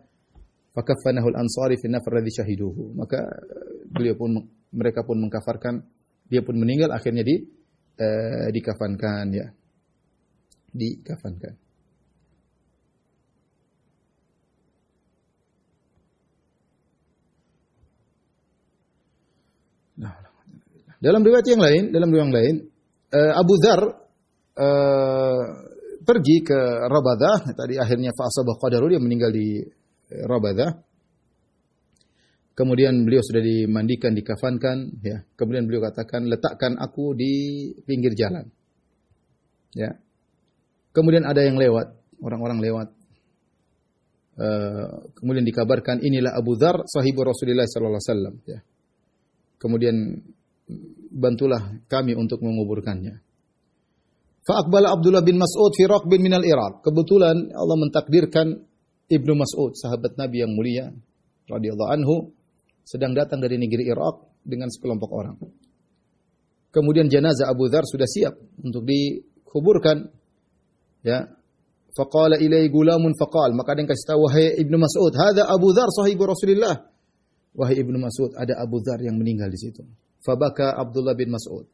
Fakafanahul ansari fi nafar syahiduhu. Maka eh, beliau pun mereka pun mengkafarkan dia pun meninggal akhirnya di eh, dikafankan ya. Dikafankan. Dalam riwayat yang lain, dalam riwayat yang lain, eh, Abu Dhar uh, eh, pergi ke Rabadah, tadi akhirnya fa'asabah qadaru dia meninggal di eh, Rabadah. Kemudian beliau sudah dimandikan, dikafankan, ya. Kemudian beliau katakan, "Letakkan aku di pinggir jalan." Ya. Kemudian ada yang lewat, orang-orang lewat. Uh, kemudian dikabarkan inilah Abu Dhar sahibu Rasulullah sallallahu alaihi wasallam, ya. Kemudian bantulah kami untuk menguburkannya. Fa'akbala Abdullah bin Mas'ud fi bin minal Iraq. Kebetulan Allah mentakdirkan Ibnu Mas'ud, sahabat Nabi yang mulia radhiyallahu anhu, sedang datang dari negeri Irak dengan sekelompok orang. Kemudian jenazah Abu Dhar sudah siap untuk dikuburkan. Ya. Faqala ilai gulamun faqal. Maka ada yang kasih tahu, wahai Ibnu Mas'ud, hadha Abu Dhar sahibu Rasulullah. Wahai Ibnu Mas'ud, ada Abu Dhar yang meninggal di situ. Fabaka Abdullah bin Mas'ud.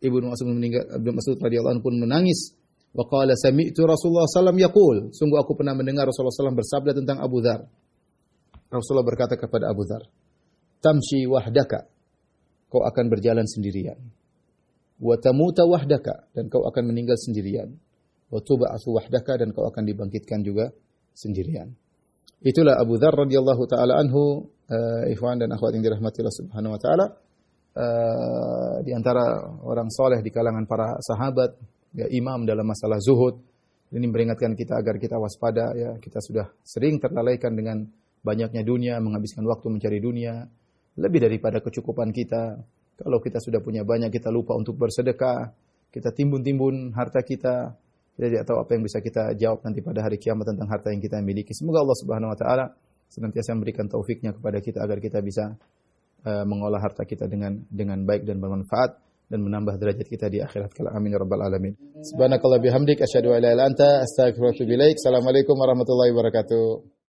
Ibnu Mas'ud meninggal, Ibnu Mas'ud radhiyallahu anhu pun menangis. Wa qala sami'tu Rasulullah sallam yaqul, sungguh aku pernah mendengar Rasulullah sallam bersabda tentang Abu Dzar. Rasulullah berkata kepada Abu Dzar, "Tamshi wahdaka." Kau akan berjalan sendirian. "Wa tamuta wahdaka." Dan kau akan meninggal sendirian. "Wa tub'atsu wahdaka." Dan kau akan dibangkitkan juga sendirian. Itulah Abu Dzar radhiyallahu taala anhu, uh, ikhwan dan akhwat yang dirahmati Allah Subhanahu wa taala. uh, di antara orang soleh di kalangan para sahabat, ya, imam dalam masalah zuhud. Ini memperingatkan kita agar kita waspada ya kita sudah sering terlalaikan dengan banyaknya dunia, menghabiskan waktu mencari dunia lebih daripada kecukupan kita. Kalau kita sudah punya banyak kita lupa untuk bersedekah, kita timbun-timbun harta kita, kita tidak tahu apa yang bisa kita jawab nanti pada hari kiamat tentang harta yang kita miliki. Semoga Allah Subhanahu wa taala senantiasa memberikan taufiknya kepada kita agar kita bisa Eh, mengolah harta kita dengan dengan baik dan bermanfaat dan menambah derajat kita di akhirat kelak. Amin ya rabbal alamin. Subhanakallah bihamdik asyhadu an la ilaha illa anta astaghfiruka wa atubu ilaik. Assalamualaikum warahmatullahi wabarakatuh.